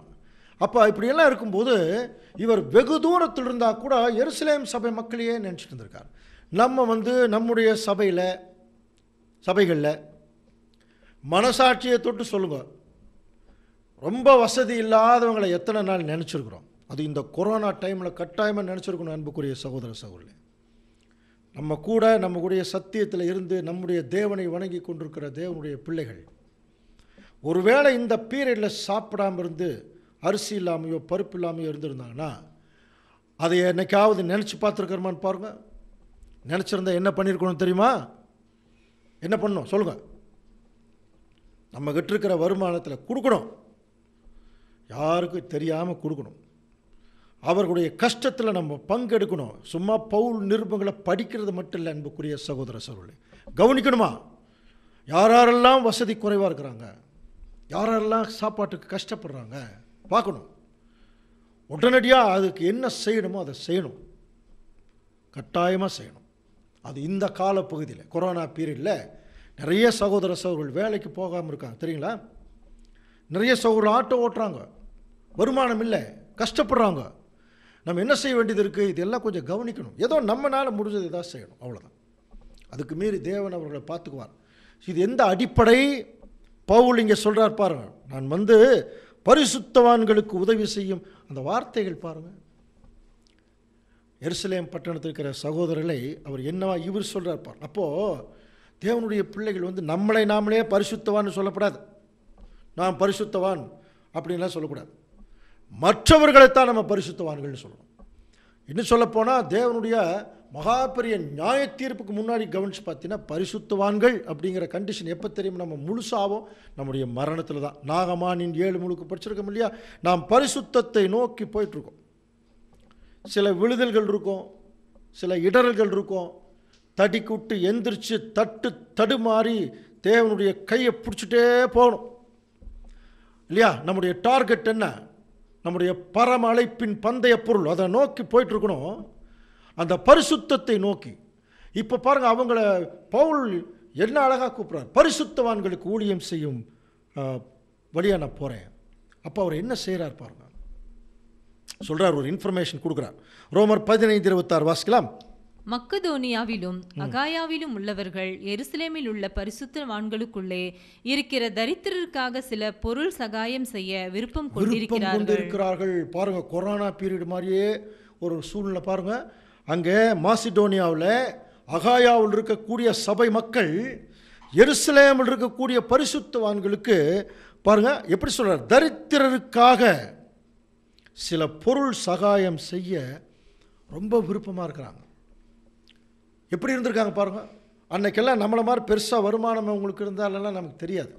அப்போ இப்படியெல்லாம் இருக்கும்போது இவர் வெகு தூரத்தில் இருந்தால் கூட எருசலேம் சபை மக்களையே நினச்சிட்டு இருந்திருக்கார் நம்ம வந்து நம்முடைய சபையில் சபைகளில் மனசாட்சியை தொட்டு சொல்லுங்கள் ரொம்ப வசதி இல்லாதவங்களை எத்தனை நாள் நினச்சிருக்கிறோம் அது இந்த கொரோனா டைமில் கட்டாயமாக நினச்சிருக்கணும் அன்புக்குரிய சகோதர சகோதரி நம்ம கூட நம்முடைய சத்தியத்தில் இருந்து நம்முடைய தேவனை வணங்கி கொண்டிருக்கிற தேவனுடைய பிள்ளைகள் ஒருவேளை இந்த பீரியடில் சாப்பிடாமல் இருந்து அரிசி இல்லாமையோ பருப்பு இல்லாமையோ இருந்திருந்தாங்கன்னா அதை என்னைக்காவது நினச்சி பார்த்துருக்கிறோமான்னு பாருங்கள் நினச்சிருந்தா என்ன பண்ணியிருக்கணும் தெரியுமா என்ன பண்ணணும் சொல்லுங்கள் நம்மக்கிட்ட இருக்கிற வருமானத்தில் கொடுக்கணும் யாருக்கும் தெரியாமல் கொடுக்கணும் அவர்களுடைய கஷ்டத்தில் நம்ம பங்கெடுக்கணும் சும்மா பவுல் நிருபங்களை படிக்கிறது மட்டும் இல்லை அன்புக்குரிய சகோதர சகோதரி கவனிக்கணுமா யாரெல்லாம் வசதி குறைவாக இருக்கிறாங்க யாரெல்லாம் சாப்பாட்டுக்கு கஷ்டப்படுறாங்க பார்க்கணும் உடனடியாக அதுக்கு என்ன செய்யணுமோ அதை செய்யணும் கட்டாயமாக செய்யணும் அது இந்த கால பகுதியில் கொரோனா பீரியடில் நிறைய சகோதர சகோதரர்கள் வேலைக்கு போகாமல் இருக்காங்க தெரியுங்களா நிறைய சகோதரர் ஆட்டோ ஓட்டுறாங்க வருமானம் இல்லை கஷ்டப்படுறாங்க நம்ம என்ன செய்ய வேண்டியது இருக்குது இதெல்லாம் கொஞ்சம் கவனிக்கணும் ஏதோ நம்மனால் முடிஞ்சது தான் செய்யணும் அவ்வளோதான் அதுக்கு மீறி தேவன் அவர்களை பார்த்துக்குவார் இது எந்த அடிப்படை பவுல் இங்கே சொல்கிறார் பாருங்கள் நான் வந்து பரிசுத்தவான்களுக்கு உதவி செய்யும் அந்த வார்த்தைகள் பாருங்கள் எருசலேம் பட்டணத்தில் இருக்கிற சகோதரர்களை அவர் என்னவா இவர் சொல்கிறார் பார் அப்போது தேவனுடைய பிள்ளைகள் வந்து நம்மளை நாமளே பரிசுத்தவான்னு சொல்லப்படாது நான் பரிசுத்தவான் அப்படின்லாம் சொல்லக்கூடாது மற்றவர்களைத்தான் நம்ம பரிசுத்தவான்கள்னு சொல்லணும் இன்னும் சொல்லப்போனால் தேவனுடைய மகா பெரிய நியாய தீர்ப்புக்கு முன்னாடி கவனித்து பார்த்தீங்கன்னா பரிசுத்தவான்கள் அப்படிங்கிற கண்டிஷன் எப்போ தெரியும் நம்ம முழுசாவோ நம்முடைய மரணத்தில் தான் நாகமானின் ஏழு முழுக்க படிச்சிருக்கோம் இல்லையா நாம் பரிசுத்தத்தை நோக்கி போயிட்டுருக்கோம் சில விழுதல்கள் இருக்கும் சில இடர்கள் இருக்கும் தடிக்குட்டு எந்திரிச்சு தட்டு தடுமாறி தேவனுடைய கையை பிடிச்சிட்டே போகணும் இல்லையா நம்முடைய டார்கெட் என்ன நம்முடைய பரம அழைப்பின் பந்தய பொருள் அதை நோக்கி போயிட்டுருக்கணும் அந்த பரிசுத்தத்தை நோக்கி இப்போ பாருங்கள் அவங்கள பவுல் என்ன அழகாக கூப்பிட்றார் பரிசுத்தவான்களுக்கு ஊழியம் செய்யும் வழியாக நான் போகிறேன் அப்போ அவர் என்ன செய்கிறார் பாருங்கள் சொல்கிறார் ஒரு இன்ஃபர்மேஷன் கொடுக்குறார் ரோமர் பதினைந்து இருபத்தாறு வாசிக்கலாம் மக்கதோனியாவிலும் அகாயாவிலும் உள்ளவர்கள் எருசலேமில் உள்ள பரிசுத்தவான்களுக்குள்ளே இருக்கிற தரித்திரருக்காக சில பொருள் சகாயம் செய்ய விருப்பம் கொண்டிருக்கிறார்கள் பாருங்க கொரோனா பீரியட் மாதிரியே ஒரு சூழ்நிலை பாருங்க அங்கே மாசிடோனியாவில் அகாயாவில் இருக்கக்கூடிய சபை மக்கள் எருசலேமில் இருக்கக்கூடிய பரிசுத்தவான்களுக்கு பாருங்க எப்படி சொல்ற தரித்திரருக்காக சில பொருள் சகாயம் செய்ய ரொம்ப விருப்பமாக இருக்கிறாங்க எப்படி இருந்திருக்காங்க பாருங்கள் அன்றைக்கெல்லாம் நம்மளை மாதிரி பெருசாக வருமானம் அவங்களுக்கு இருந்தாலெல்லாம் நமக்கு தெரியாது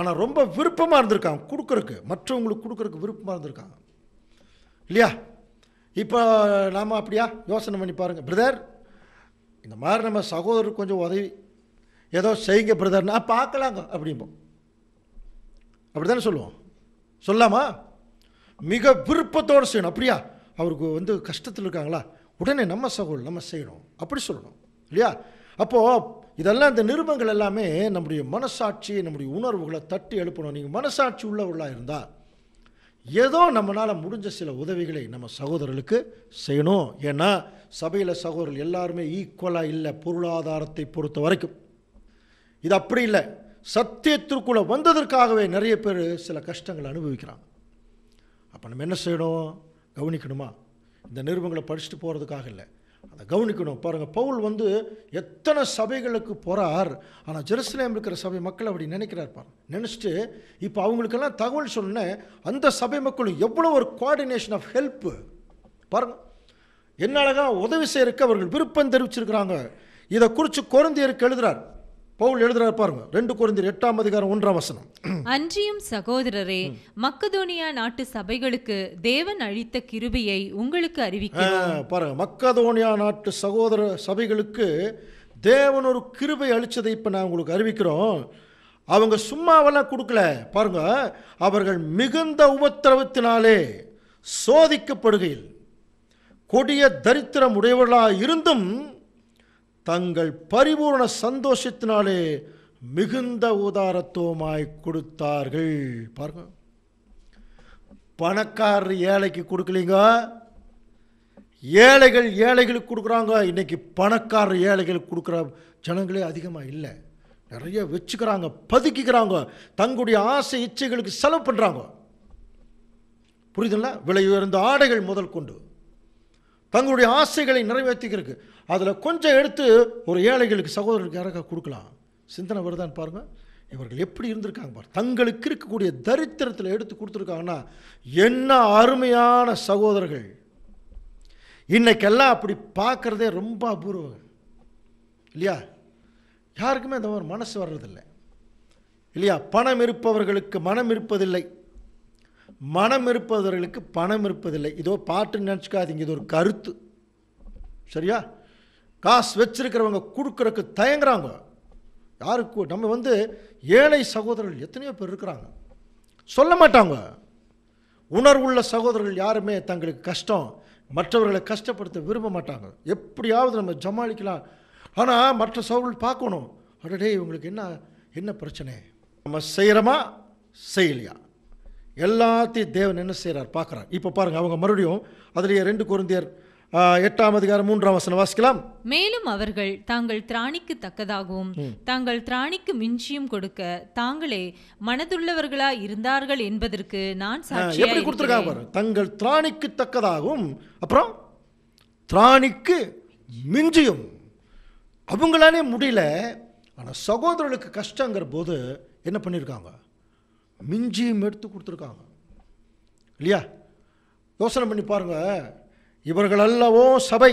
ஆனால் ரொம்ப விருப்பமாக இருந்திருக்காங்க கொடுக்குறக்கு மற்றவங்களுக்கு கொடுக்குறக்கு விருப்பமாக இருந்திருக்காங்க இல்லையா இப்போ நாம் அப்படியா யோசனை பண்ணி பாருங்கள் பிரதர் இந்த மாதிரி நம்ம சகோதரர் கொஞ்சம் உதவி ஏதோ செய்யுங்க பிரதர் நான் பார்க்கலாங்க அப்படிம்போம் அப்படி தானே சொல்லுவோம் சொல்லாமா மிக விருப்பத்தோடு செய்யணும் அப்படியா அவருக்கு வந்து கஷ்டத்தில் இருக்காங்களா உடனே நம்ம சகோல் நம்ம செய்யணும் அப்படி சொல்லணும் இல்லையா அப்போது இதெல்லாம் இந்த நிருபங்கள் எல்லாமே நம்முடைய மனசாட்சி நம்முடைய உணர்வுகளை தட்டி எழுப்பணும் நீங்கள் மனசாட்சி உள்ளவர்களாக இருந்தால் ஏதோ நம்மளால் முடிஞ்ச சில உதவிகளை நம்ம சகோதரர்களுக்கு செய்யணும் ஏன்னா சபையில் சகோதரர்கள் எல்லாருமே ஈக்குவலாக இல்லை பொருளாதாரத்தை பொறுத்த வரைக்கும் இது அப்படி இல்லை சத்தியத்திற்குள்ளே வந்ததற்காகவே நிறைய பேர் சில கஷ்டங்களை அனுபவிக்கிறாங்க அப்போ நம்ம என்ன செய்யணும் கவனிக்கணுமா இந்த நிருபங்களை படிச்சுட்டு போகிறதுக்காக இல்லை அதை கவனிக்கணும் பாருங்கள் பவுல் வந்து எத்தனை சபைகளுக்கு போகிறார் ஆனால் ஜெருசலேம் இருக்கிற சபை மக்கள் அப்படி நினைக்கிறார் பாருங்க நினச்சிட்டு இப்போ அவங்களுக்கெல்லாம் தகவல் சொன்னேன் அந்த சபை மக்களும் எவ்வளோ ஒரு கோஆர்டினேஷன் ஆஃப் ஹெல்ப்பு பாருங்கள் என்ன அழகாக உதவி செய்யறதுக்கு அவர்கள் விருப்பம் தெரிவிச்சிருக்கிறாங்க இதை குறித்து குழந்தையருக்கு எழுதுகிறார் பவுல் எழுதுறாரு பாருங்க ரெண்டு குறைந்தர் எட்டாம் அதிகாரம் ஒன்றாம் வசனம் அன்றியும் சகோதரரே மக்கதோனியா நாட்டு சபைகளுக்கு தேவன் அளித்த கிருபியை உங்களுக்கு அறிவிக்கிறோம் பாருங்க மக்கதோனியா நாட்டு சகோதர சபைகளுக்கு தேவன் ஒரு கிருபை அழிச்சதை இப்போ நான் உங்களுக்கு அறிவிக்கிறோம் அவங்க சும்மாவெல்லாம் கொடுக்கல பாருங்க அவர்கள் மிகுந்த உபத்திரவத்தினாலே சோதிக்கப்படுகையில் கொடிய தரித்திரம் உடையவர்களாக இருந்தும் தங்கள் பரிபூர்ண சந்தோஷத்தினாலே மிகுந்த உதாரத்துவமாய் கொடுத்தார்கள் பாருங்க பணக்காரர் ஏழைக்கு கொடுக்கலீங்க ஏழைகள் ஏழைகளுக்கு கொடுக்குறாங்க இன்றைக்கி பணக்காரர் ஏழைகளுக்கு கொடுக்குற ஜனங்களே அதிகமாக இல்லை நிறைய வச்சுக்கிறாங்க பதுக்கிக்கிறாங்க தங்களுடைய ஆசை இச்சைகளுக்கு செலவு பண்ணுறாங்க புரியுதுங்களா விலை உயர்ந்த ஆடைகள் முதல் கொண்டு தங்களுடைய ஆசைகளை நிறைவேற்றிக்கிறதுக்கு அதில் கொஞ்சம் எடுத்து ஒரு ஏழைகளுக்கு சகோதரர்களுக்கு யாராக கொடுக்கலாம் சிந்தனை வருதான்னு பாருங்கள் இவர்கள் எப்படி இருந்திருக்காங்க பாரு தங்களுக்கு இருக்கக்கூடிய தரித்திரத்தில் எடுத்து கொடுத்துருக்காங்கன்னா என்ன அருமையான சகோதரர்கள் இன்றைக்கெல்லாம் அப்படி பார்க்குறதே ரொம்ப அபூர்வம் இல்லையா யாருக்குமே அந்த ஒரு மனசு வர்றதில்லை இல்லையா பணம் இருப்பவர்களுக்கு மனம் இருப்பதில்லை மனம் இருப்பவர்களுக்கு பணம் இருப்பதில்லை இதோ பாட்டுன்னு நினச்சிக்காதீங்க இது ஒரு கருத்து சரியா காசு வச்சிருக்கிறவங்க கொடுக்குறக்கு தயங்குறாங்க யாருக்கு நம்ம வந்து ஏழை சகோதரர்கள் எத்தனையோ பேர் இருக்கிறாங்க சொல்ல மாட்டாங்க உணர்வுள்ள சகோதரர்கள் யாருமே தங்களுக்கு கஷ்டம் மற்றவர்களை கஷ்டப்படுத்த விரும்ப மாட்டாங்க எப்படியாவது நம்ம ஜமாளிக்கலாம் ஆனால் மற்ற சகோதரர்கள் பார்க்கணும் அடடே இவங்களுக்கு என்ன என்ன பிரச்சனை நம்ம செய்கிறோமா செய்யலையா எல்லாத்தையும் தேவன் என்ன செய்கிறார் பார்க்குறார் இப்போ பாருங்கள் அவங்க மறுபடியும் அதிலேயே ரெண்டு குருந்தியர் எட்டாம் அதிகாரம் மூன்றாம் வசனம் வாசிக்கலாம் மேலும் அவர்கள் தாங்கள் திராணிக்கு தக்கதாகவும் தாங்கள் திராணிக்கு மிஞ்சியும் கொடுக்க தாங்களே மனதுள்ளவர்களா இருந்தார்கள் என்பதற்கு நான் எப்படி கொடுத்துருக்காங்க தங்கள் திராணிக்கு தக்கதாகவும் அப்புறம் திராணிக்கு மிஞ்சியும் அவங்களாலே முடியல ஆனால் சகோதரர்களுக்கு கஷ்டங்கிற போது என்ன பண்ணியிருக்காங்க மிஞ்சியும் எடுத்து கொடுத்துருக்காங்க இல்லையா யோசனை பண்ணி பாருங்கள் இவர்கள் அல்லவோ சபை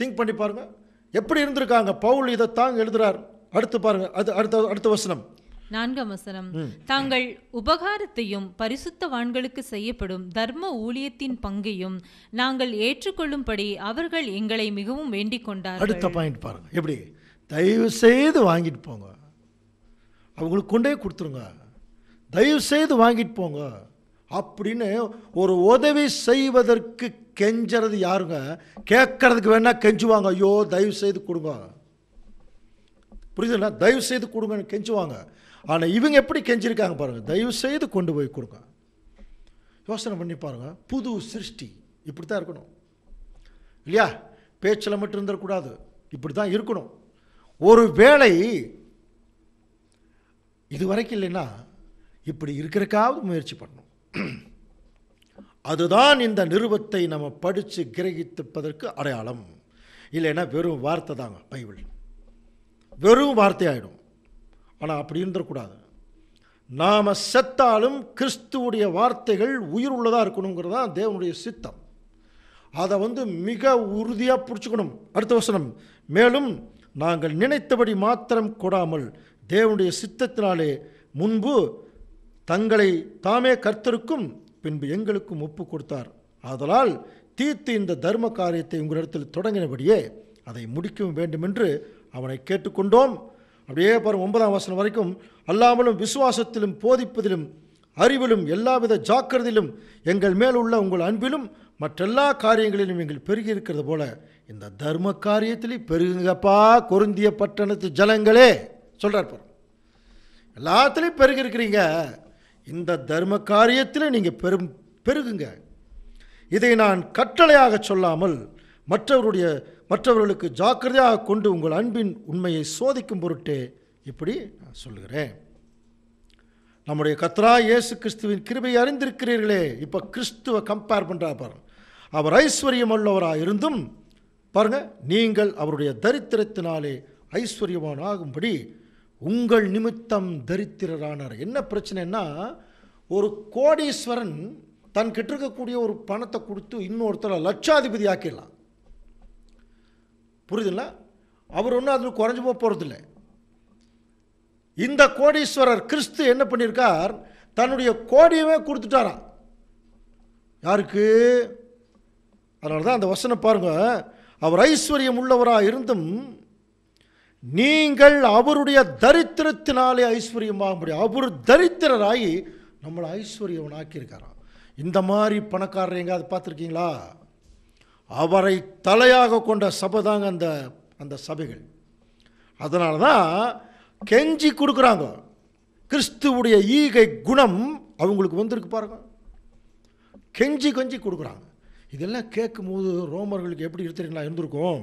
திங்க் பண்ணி பாருங்கள் எப்படி இருந்திருக்காங்க பவுல் இதை தாங்க எழுதுறார் அடுத்து பாருங்க அது அடுத்த அடுத்த வசனம் நான்காம் வசனம் தாங்கள் உபகாரத்தையும் பரிசுத்தவான்களுக்கு செய்யப்படும் தர்ம ஊழியத்தின் பங்கையும் நாங்கள் ஏற்றுக்கொள்ளும்படி அவர்கள் எங்களை மிகவும் வேண்டிக் கொண்டார் அடுத்த பாயிண்ட் பாருங்க எப்படி தயவு செய்து வாங்கிட்டு போங்க அவங்களுக்கு கொண்டே கொடுத்துருங்க தயவு செய்து வாங்கிட்டு போங்க அப்படின்னு ஒரு உதவி செய்வதற்கு கெஞ்சறது யாருங்க கேட்கறதுக்கு வேணால் கெஞ்சுவாங்க ஐயோ தயவு செய்து கொடுங்க புரியுதுங்களா தயவு செய்து கொடுங்கன்னு கெஞ்சுவாங்க ஆனால் இவங்க எப்படி கெஞ்சிருக்காங்க பாருங்கள் தயவு செய்து கொண்டு போய் கொடுங்க யோசனை பண்ணி பாருங்கள் புது சிருஷ்டி இப்படி தான் இருக்கணும் இல்லையா பேச்சில் மட்டும் இருந்துடக்கூடாது இப்படி தான் இருக்கணும் ஒரு வேளை இது வரைக்கும் இல்லைன்னா இப்படி இருக்கிறக்காவது முயற்சி பண்ணணும் அதுதான் இந்த நிருபத்தை நம்ம படித்து கிரகித்திருப்பதற்கு அடையாளம் இல்லைன்னா வெறும் வார்த்தை தாங்க பைபிள் வெறும் வார்த்தையாயிடும் ஆனால் அப்படி இருந்துடக்கூடாது நாம் செத்தாலும் கிறிஸ்துவுடைய வார்த்தைகள் உயிர் உள்ளதாக இருக்கணுங்கிறது தான் தேவனுடைய சித்தம் அதை வந்து மிக உறுதியாக பிடிச்சிக்கணும் அடுத்த வசனம் மேலும் நாங்கள் நினைத்தபடி மாத்திரம் கொடாமல் தேவனுடைய சித்தத்தினாலே முன்பு தங்களை தாமே கர்த்தருக்கும் பின்பு எங்களுக்கும் ஒப்பு கொடுத்தார் ஆதலால் தீர்த்து இந்த தர்ம காரியத்தை உங்களிடத்தில் தொடங்கினபடியே அதை முடிக்கவும் வேண்டும் என்று அவனை கேட்டுக்கொண்டோம் அப்படியே பாருங்கள் ஒன்பதாம் வசனம் வரைக்கும் அல்லாமலும் விசுவாசத்திலும் போதிப்பதிலும் அறிவிலும் எல்லாவித ஜாக்கிரதிலும் எங்கள் மேல் உள்ள உங்கள் அன்பிலும் மற்றெல்லா காரியங்களிலும் எங்கள் பெருகி இருக்கிறது போல இந்த தர்ம காரியத்திலே பெருகுங்கப்பா கொருந்திய பட்டணத்து ஜலங்களே சொல்கிறார் பாரு எல்லாத்துலேயும் பெருகு இருக்கிறீங்க இந்த தர்ம காரியத்தில் நீங்கள் பெரும் பெருகுங்க இதை நான் கட்டளையாக சொல்லாமல் மற்றவருடைய மற்றவர்களுக்கு ஜாக்கிரதையாக கொண்டு உங்கள் அன்பின் உண்மையை சோதிக்கும் பொருட்டே இப்படி நான் சொல்லுகிறேன் நம்முடைய கத்ரா இயேசு கிறிஸ்துவின் கிருபை அறிந்திருக்கிறீர்களே இப்போ கிறிஸ்துவை கம்பேர் பண்ணுறா பாருங்க அவர் ஐஸ்வர்யம் உள்ளவராக இருந்தும் பாருங்கள் நீங்கள் அவருடைய தரித்திரத்தினாலே ஐஸ்வர்யவானாகும்படி உங்கள் நிமித்தம் தரித்திரரானார் என்ன பிரச்சனைன்னா ஒரு கோடீஸ்வரன் தன் கிட்ட இருக்கக்கூடிய ஒரு பணத்தை கொடுத்து இன்னொருத்தரை லட்சாதிபதி ஆக்கிடலாம் புரியுதுல்ல அவர் ஒன்றும் அதில் குறைஞ்சு போக இல்லை இந்த கோடீஸ்வரர் கிறிஸ்து என்ன பண்ணியிருக்கார் தன்னுடைய கோடியவே கொடுத்துட்டாராம் யாருக்கு அதனால தான் அந்த வசனம் பாருங்கள் அவர் ஐஸ்வர்யம் உள்ளவராக இருந்தும் நீங்கள் அவருடைய தரித்திரத்தினாலே ஐஸ்வர்யமாக முடியும் அவர் தரித்திரராகி நம்மளை ஆக்கியிருக்காராம் இந்த மாதிரி பணக்காரர் எங்கேயாவது பார்த்துருக்கீங்களா அவரை தலையாக கொண்ட சபை தாங்க அந்த அந்த சபைகள் அதனால தான் கெஞ்சி கொடுக்குறாங்க கிறிஸ்துவுடைய ஈகை குணம் அவங்களுக்கு வந்திருக்கு பாருங்க கெஞ்சி கெஞ்சி கொடுக்குறாங்க இதெல்லாம் கேட்கும்போது ரோமர்களுக்கு எப்படி இருந்திருக்கலாம் இருந்திருக்கும்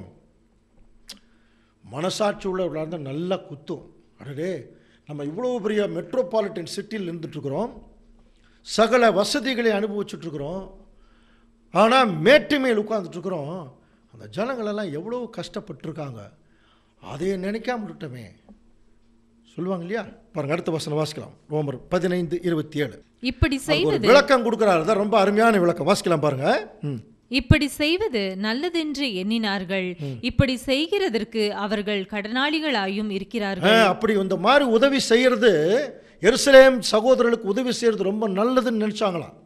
மனசாட்சி உள்ளவர்களாக இருந்தால் நல்லா குத்தும் அடடே நம்ம இவ்வளோ பெரிய மெட்ரோபாலிட்டன் சிட்டியில் இருந்துட்டுருக்குறோம் சகல வசதிகளை அனுபவிச்சுட்ருக்குறோம் ஆனால் மேட்டுமையில் உட்காந்துட்ருக்குறோம் அந்த ஜனங்களெல்லாம் எவ்வளோ கஷ்டப்பட்டுருக்காங்க அதையே நினைக்காம விட்டுட்டோமே சொல்லுவாங்க இல்லையா பாருங்க அடுத்த வசனம் வாசிக்கலாம் ரோமர் பதினைந்து இருபத்தி ஏழு இப்படி விளக்கம் கொடுக்குறாரு தான் ரொம்ப அருமையான விளக்கம் வாசிக்கலாம் பாருங்க ம் இப்படி செய்வது நல்லதென்று எண்ணினார்கள் இப்படி செய்கிறதற்கு அவர்கள் கடனாளிகளாயும் இருக்கிறார்கள் அப்படி இந்த மாதிரி உதவி செய்யறது எருசலேம் சகோதரர்களுக்கு உதவி செய்யறது ரொம்ப நல்லதுன்னு நினைச்சாங்களாம்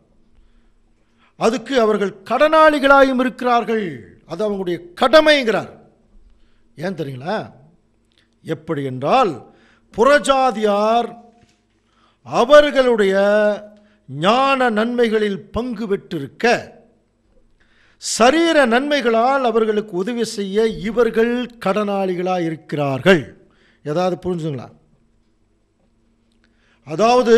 அதுக்கு அவர்கள் கடனாளிகளாயும் இருக்கிறார்கள் அது அவங்களுடைய கடமைங்கிறார் ஏன் தெரியுங்களா எப்படி என்றால் புறஜாதியார் அவர்களுடைய ஞான நன்மைகளில் பங்கு பெற்றிருக்க சரீர நன்மைகளால் அவர்களுக்கு உதவி செய்ய இவர்கள் கடனாளிகளாக இருக்கிறார்கள் ஏதாவது புரிஞ்சுங்களா அதாவது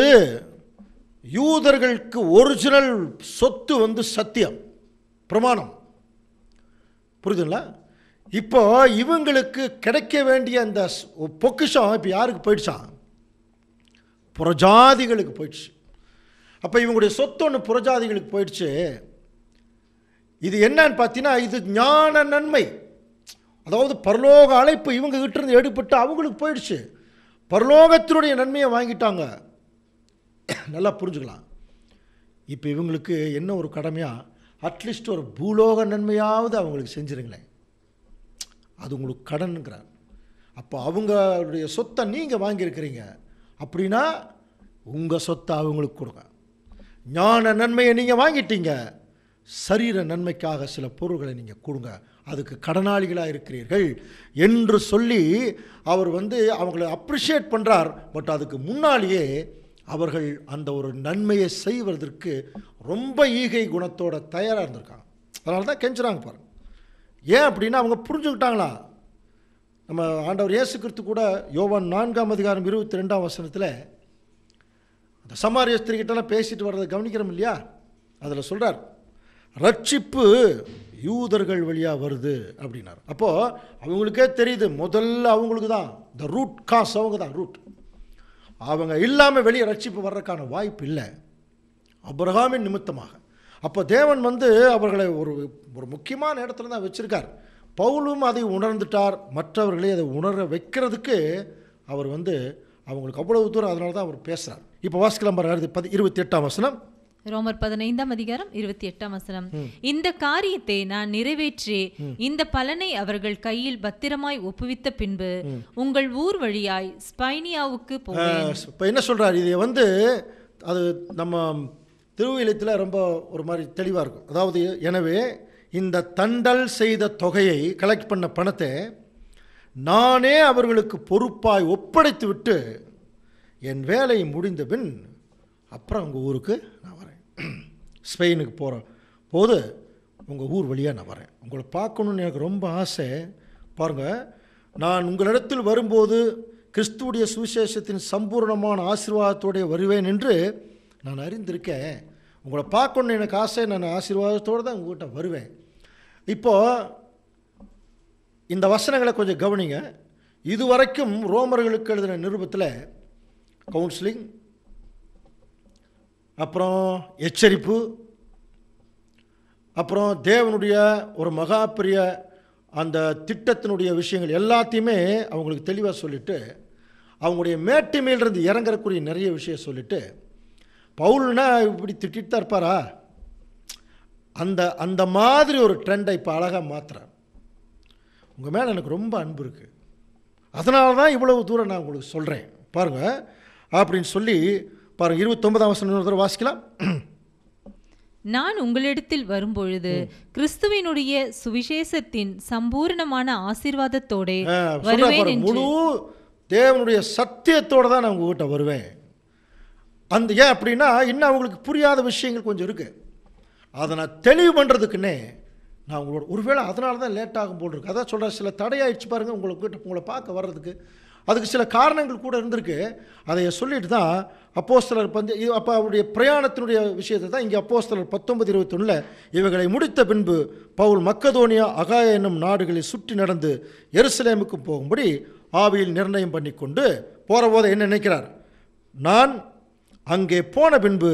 யூதர்களுக்கு ஒரிஜினல் சொத்து வந்து சத்தியம் பிரமாணம் புரிதுங்களா இப்போ இவங்களுக்கு கிடைக்க வேண்டிய அந்த பொக்கிஷம் இப்போ யாருக்கு போயிடுச்சா புறஜாதிகளுக்கு போயிடுச்சு அப்போ இவங்களுடைய சொத்து ஒன்று புறஜாதிகளுக்கு போயிடுச்சு இது என்னன்னு பார்த்தீங்கன்னா இது ஞான நன்மை அதாவது பரலோக அழைப்பு இவங்க கிட்டிருந்து எடுப்பட்டு அவங்களுக்கு போயிடுச்சு பரலோகத்தினுடைய நன்மையை வாங்கிட்டாங்க நல்லா புரிஞ்சுக்கலாம் இப்போ இவங்களுக்கு என்ன ஒரு கடமையாக அட்லீஸ்ட் ஒரு பூலோக நன்மையாவது அவங்களுக்கு செஞ்சுருங்களேன் அது உங்களுக்கு கடனுங்கிறார் அப்போ அவங்களுடைய சொத்தை நீங்கள் வாங்கியிருக்கிறீங்க அப்படின்னா உங்கள் சொத்தை அவங்களுக்கு கொடுங்க ஞான நன்மையை நீங்கள் வாங்கிட்டீங்க சரீர நன்மைக்காக சில பொருள்களை நீங்கள் கொடுங்க அதுக்கு கடனாளிகளாக இருக்கிறீர்கள் என்று சொல்லி அவர் வந்து அவங்களை அப்ரிஷியேட் பண்ணுறார் பட் அதுக்கு முன்னாலேயே அவர்கள் அந்த ஒரு நன்மையை செய்வதற்கு ரொம்ப ஈகை குணத்தோட தயாராக இருந்திருக்காங்க அதனால தான் கெஞ்சுறாங்க பாரு ஏன் அப்படின்னா அவங்க புரிஞ்சுக்கிட்டாங்களா நம்ம ஆண்டவர் இயேசு கூட யோவான் நான்காம் அதிகாரம் இருபத்தி ரெண்டாம் வசனத்தில் அந்த சமாரிய பேசிட்டு வர்றதை கவனிக்கிறோம் இல்லையா அதில் சொல்கிறார் ரட்சிப்பு யூதர்கள் வழியாக வருது அப்படின்னாரு அப்போது அவங்களுக்கே தெரியுது முதல்ல அவங்களுக்கு தான் த ரூட் காஸ் அவங்க தான் ரூட் அவங்க இல்லாமல் வெளியே ரட்சிப்பு வர்றதுக்கான வாய்ப்பு இல்லை அப்ரஹாமின் நிமித்தமாக அப்போ தேவன் வந்து அவர்களை ஒரு ஒரு முக்கியமான இடத்துல தான் வச்சுருக்கார் பவுலும் அதை உணர்ந்துட்டார் மற்றவர்களை அதை உணர வைக்கிறதுக்கு அவர் வந்து அவங்களுக்கு அவ்வளவு தூரம் அதனால தான் அவர் பேசுகிறார் இப்போ வாசிக்கலாம் பதி இருபத்தி எட்டாம் வசனம் ரோமர் பதினைந்தாம் அதிகாரம் இருபத்தி எட்டாம் வசனம் இந்த காரியத்தை நான் நிறைவேற்றி இந்த பலனை அவர்கள் கையில் பத்திரமாய் ஒப்புவித்த பின்பு உங்கள் ஊர் வழியாய் ஸ்பைனியாவுக்கு இப்போ என்ன சொல்றாரு இது வந்து அது நம்ம திருவிழத்தில் ரொம்ப ஒரு மாதிரி தெளிவாக இருக்கும் அதாவது எனவே இந்த தண்டல் செய்த தொகையை கலெக்ட் பண்ண பணத்தை நானே அவர்களுக்கு பொறுப்பாய் ஒப்படைத்து விட்டு என் வேலை முடிந்த பின் அப்புறம் அவங்க ஊருக்கு ஸ்பெயினுக்கு போகிற போது உங்கள் ஊர் வழியாக நான் வரேன் உங்களை பார்க்கணுன்னு எனக்கு ரொம்ப ஆசை பாருங்கள் நான் உங்களிடத்தில் வரும்போது கிறிஸ்துவடைய சுவிசேஷத்தின் சம்பூர்ணமான ஆசீர்வாதத்தோடைய வருவேன் என்று நான் அறிந்திருக்கேன் உங்களை பார்க்கணுன்னு எனக்கு ஆசை நான் ஆசீர்வாதத்தோடு தான் உங்கள்கிட்ட வருவேன் இப்போது இந்த வசனங்களை கொஞ்சம் கவனிங்க இதுவரைக்கும் ரோமர்களுக்கு எழுதின நிருபத்தில் கவுன்சிலிங் அப்புறம் எச்சரிப்பு அப்புறம் தேவனுடைய ஒரு மகா பெரிய அந்த திட்டத்தினுடைய விஷயங்கள் எல்லாத்தையுமே அவங்களுக்கு தெளிவாக சொல்லிவிட்டு அவங்களுடைய மேட்டுமையிலிருந்து இறங்கக்கூடிய நிறைய விஷயம் சொல்லிவிட்டு பவுல்னா இப்படி திட்டிட்டு தான் இருப்பாரா அந்த அந்த மாதிரி ஒரு ட்ரெண்டை இப்போ அழகாக மாற்றுறேன் உங்கள் மேலே எனக்கு ரொம்ப அன்பு இருக்குது அதனால தான் இவ்வளவு தூரம் நான் உங்களுக்கு சொல்கிறேன் பாருங்கள் அப்படின்னு சொல்லி பாருங்கள் இருபத்தொன்பதாம் வசனம் வாசிக்கலாம் நான் உங்களிடத்தில் வரும்பொழுது கிறிஸ்துவினுடைய சுவிசேஷத்தின் சம்பூர்ணமான ஆசீர்வாதத்தோட வருவேன் முழு தேவனுடைய சத்தியத்தோடு தான் நான் உங்ககிட்ட வருவேன் அந்த ஏன் அப்படின்னா இன்னும் அவங்களுக்கு புரியாத விஷயங்கள் கொஞ்சம் இருக்கு அதை நான் தெளிவு பண்ணுறதுக்குன்னே நான் உங்களோட ஒருவேளை அதனால தான் லேட் ஆகும் போல் இருக்கு அதான் சொல்கிறேன் சில தடையாயிடுச்சு பாருங்கள் உங்களுக்கு உங்களை பார்க்க வர்றதுக்கு அதுக்கு சில காரணங்கள் கூட இருந்திருக்கு அதை சொல்லிட்டு தான் அப்போஸ்தலர் பந்து அப்போ அவருடைய பிரயாணத்தினுடைய விஷயத்தை தான் இங்கே அப்போஸ்தலர் பத்தொன்பது இருபத்தொன்னில் இவைகளை முடித்த பின்பு பவுல் மக்கதோனியா அகாய என்னும் நாடுகளை சுற்றி நடந்து எருசலேமுக்கு போகும்படி ஆவியில் நிர்ணயம் பண்ணி கொண்டு போகிற போதை என்ன நினைக்கிறார் நான் அங்கே போன பின்பு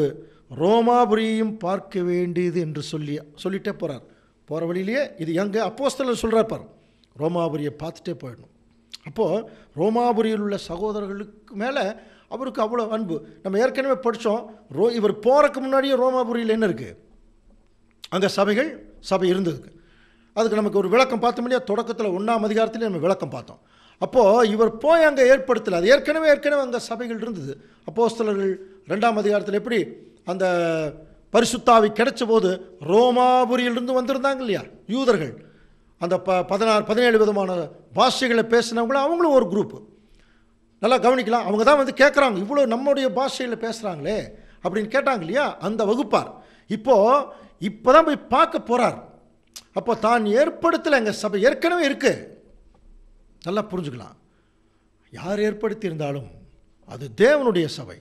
ரோமாபுரியும் பார்க்க வேண்டியது என்று சொல்லி சொல்லிட்டே போகிறார் போகிற வழியிலேயே இது எங்கே அப்போஸ்தலர் சொல்கிறார் பார் ரோமாபுரியை பார்த்துட்டே போயிடணும் அப்போது ரோமாபுரியில் உள்ள சகோதரர்களுக்கு மேலே அவருக்கு அவ்வளோ அன்பு நம்ம ஏற்கனவே படித்தோம் ரோ இவர் போகிறக்கு முன்னாடியே ரோமாபுரியில் என்ன இருக்குது அங்கே சபைகள் சபை இருந்ததுக்கு அதுக்கு நமக்கு ஒரு விளக்கம் பார்த்த முடியாது தொடக்கத்தில் ஒன்றாம் அதிகாரத்திலே நம்ம விளக்கம் பார்த்தோம் அப்போது இவர் போய் அங்கே ஏற்படுத்தலை அது ஏற்கனவே ஏற்கனவே அங்கே சபைகள் இருந்தது அப்போஸ்தலர்கள் ரெண்டாம் அதிகாரத்தில் எப்படி அந்த பரிசுத்தாவி கிடைச்ச போது ரோமாபுரியிலிருந்து வந்திருந்தாங்க இல்லையா யூதர்கள் அந்த ப பதினாறு பதினேழு விதமான பாஷைகளை பேசுனவங்களும் அவங்களும் ஒரு குரூப்பு நல்லா கவனிக்கலாம் அவங்க தான் வந்து கேட்குறாங்க இவ்வளோ நம்முடைய பாஷையில் பேசுகிறாங்களே அப்படின்னு கேட்டாங்க இல்லையா அந்த வகுப்பார் இப்போது இப்போ தான் போய் பார்க்க போகிறார் அப்போ தான் ஏற்படுத்தலை எங்கள் சபை ஏற்கனவே இருக்குது நல்லா புரிஞ்சுக்கலாம் யார் ஏற்படுத்தி இருந்தாலும் அது தேவனுடைய சபை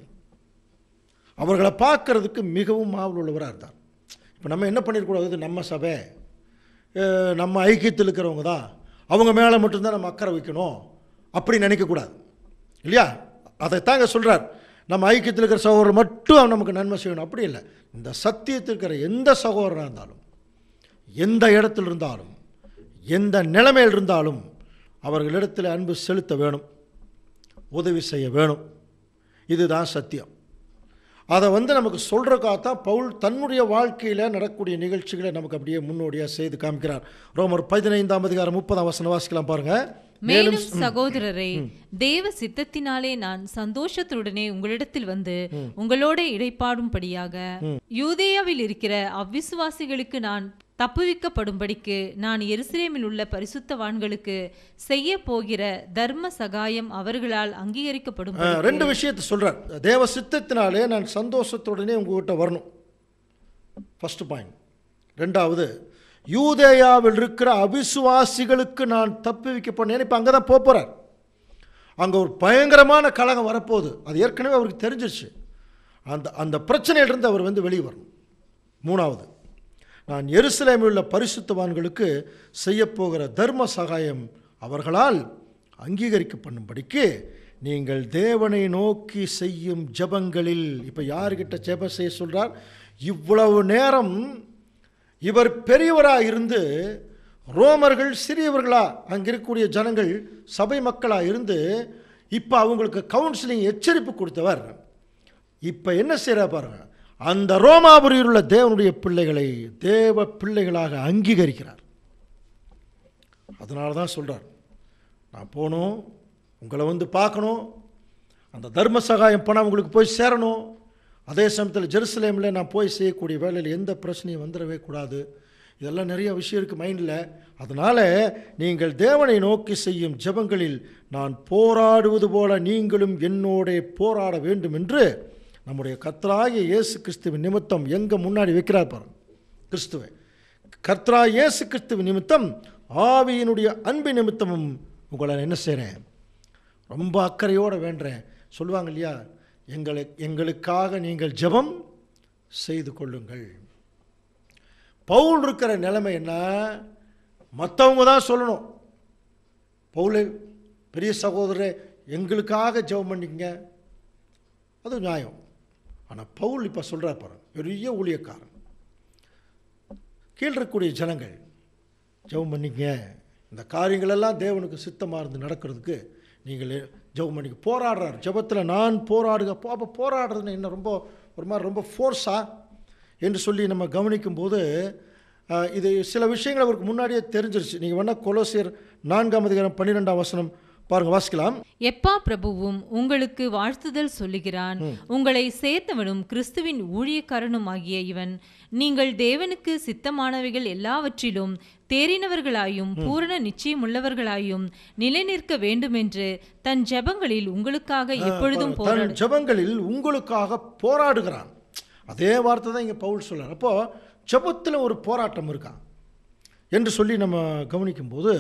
அவர்களை பார்க்கறதுக்கு மிகவும் ஆவல் உள்ளவராக இருந்தார் இப்போ நம்ம என்ன பண்ணிடக்கூடாது நம்ம சபை நம்ம ஐக்கியத்தில் இருக்கிறவங்க தான் அவங்க மேலே மட்டும்தான் நம்ம அக்கறை வைக்கணும் அப்படி நினைக்கக்கூடாது இல்லையா அதைத்தாங்க சொல்கிறார் நம்ம ஐக்கியத்தில் இருக்கிற சகோதரர் மட்டும் நமக்கு நன்மை செய்யணும் அப்படி இல்லை இந்த சத்தியத்தில் இருக்கிற எந்த சகோதரனாக இருந்தாலும் எந்த இடத்துல இருந்தாலும் எந்த நிலைமையில் இருந்தாலும் அவர்களிடத்தில் அன்பு செலுத்த வேணும் உதவி செய்ய வேணும் இதுதான் சத்தியம் அதை வந்து நமக்கு சொல்கிறக்காக தான் பவுல் தன்னுடைய வாழ்க்கையில் நடக்கக்கூடிய நிகழ்ச்சிகளை நமக்கு அப்படியே முன்னோடியாக செய்து காமிக்கிறார் ரோமர் பதினைந்தாம் அதிகாரம் முப்பதாம் வசனம் வாசிக்கலாம் பாருங்க மேலும் சகோதரரே தேவ சித்தத்தினாலே நான் சந்தோஷத்துடனே உங்களிடத்தில் வந்து உங்களோட இடைப்பாடும்படியாக யூதேயாவில் இருக்கிற அவ்விசுவாசிகளுக்கு நான் தப்புவிக்கப்படும்படிக்கு நான் எருசலேமில் உள்ள பரிசுத்தவான்களுக்கு செய்ய போகிற தர்ம சகாயம் அவர்களால் அங்கீகரிக்கப்படும் ரெண்டு விஷயத்தை சொல்கிறார் தேவ சித்தத்தினாலே நான் சந்தோஷத்துடனே உங்ககிட்ட வரணும் ஃபஸ்ட் பாயிண்ட் ரெண்டாவது யூதேயாவில் இருக்கிற அவிசுவாசிகளுக்கு நான் தப்பு வைக்க போனேன் இப்போ அங்கே தான் போகிறார் அங்கே ஒரு பயங்கரமான கழகம் வரப்போகுது அது ஏற்கனவே அவருக்கு தெரிஞ்சிருச்சு அந்த அந்த பிரச்சனையிலிருந்து அவர் வந்து வெளியே வரணும் மூணாவது நான் எருசலேமில் உள்ள பரிசுத்தவான்களுக்கு செய்யப்போகிற தர்ம சகாயம் அவர்களால் அங்கீகரிக்கப்படும்படிக்கு நீங்கள் தேவனை நோக்கி செய்யும் ஜபங்களில் இப்போ யார்கிட்ட ஜெபம் செய்ய சொல்கிறார் இவ்வளவு நேரம் இவர் பெரியவராக இருந்து ரோமர்கள் சிறியவர்களாக அங்கே இருக்கக்கூடிய ஜனங்கள் சபை மக்களாக இருந்து இப்போ அவங்களுக்கு கவுன்சிலிங் எச்சரிப்பு கொடுத்தவர் இப்போ என்ன செய்கிற பாருங்கள் அந்த ரோமாபுரியில் உள்ள தேவனுடைய பிள்ளைகளை தேவ பிள்ளைகளாக அங்கீகரிக்கிறார் அதனால தான் சொல்கிறார் நான் போகணும் உங்களை வந்து பார்க்கணும் அந்த தர்ம சகாயம் பணம் உங்களுக்கு போய் சேரணும் அதே சமயத்தில் ஜெருசலேமில் நான் போய் செய்யக்கூடிய வேலையில் எந்த பிரச்சனையும் வந்துடவே கூடாது இதெல்லாம் நிறைய விஷயம் இருக்குது மைண்டில் அதனால் நீங்கள் தேவனை நோக்கி செய்யும் ஜபங்களில் நான் போராடுவது போல நீங்களும் என்னோட போராட வேண்டும் என்று நம்முடைய கர்த்தராகிய இயேசு கிறிஸ்துவின் நிமித்தம் எங்கே முன்னாடி வைக்கிறார் பாருங்க கிறிஸ்துவை கர்த்தரா இயேசு கிறிஸ்துவின் நிமித்தம் ஆவியினுடைய அன்பு நிமித்தமும் உங்களை என்ன செய்கிறேன் ரொம்ப அக்கறையோடு வேண்டுறேன் சொல்லுவாங்க இல்லையா எங்களை எங்களுக்காக நீங்கள் ஜபம் செய்து கொள்ளுங்கள் பவுல் இருக்கிற நிலைமை என்ன மற்றவங்க தான் சொல்லணும் பவுலை பெரிய சகோதரர் எங்களுக்காக ஜெபம் பண்ணிக்கங்க அது நியாயம் ஆனால் பவுல் இப்போ சொல்கிறார் பாருங்க பெரிய ஊழியக்காரன் கீழிருக்கக்கூடிய ஜனங்கள் ஜெபம் பண்ணிங்க இந்த காரியங்களெல்லாம் தேவனுக்கு சித்தமாக இருந்து நடக்கிறதுக்கு நீங்கள் ஜெபம் பண்ணிக்க போராடுறார் ஜெபத்தில் நான் போராடுக அப்போ போராடுறதுன்னு என்ன ரொம்ப ஒரு மாதிரி ரொம்ப ஃபோர்ஸாக என்று சொல்லி நம்ம கவனிக்கும்போது இது சில விஷயங்கள் அவருக்கு முன்னாடியே தெரிஞ்சிருச்சு நீங்கள் வேணால் கொலோசியர் நான்காம் அதிகாரம் பன்னிரெண்டாம் வசனம் பாருங்க வாசிக்கலாம் எப்பா பிரபுவும் உங்களுக்கு வாழ்த்துதல் சொல்லுகிறான் உங்களை சேர்த்தவனும் கிறிஸ்துவின் ஊழியக்காரனும் ஆகிய இவன் நீங்கள் தேவனுக்கு சித்தமானவைகள் எல்லாவற்றிலும் தேறினவர்களாயும் பூரண நிச்சயமுள்ளவர்களாயும் நிலை நிற்க வேண்டும் என்று தன் ஜபங்களில் உங்களுக்காக எப்பொழுதும் ஜபங்களில் உங்களுக்காக போராடுகிறான் அதே வார்த்தை தான் இங்கே பவுல் சொல்கிறார் அப்போ ஜபத்தில் ஒரு போராட்டம் இருக்கான் என்று சொல்லி நம்ம கவனிக்கும்போது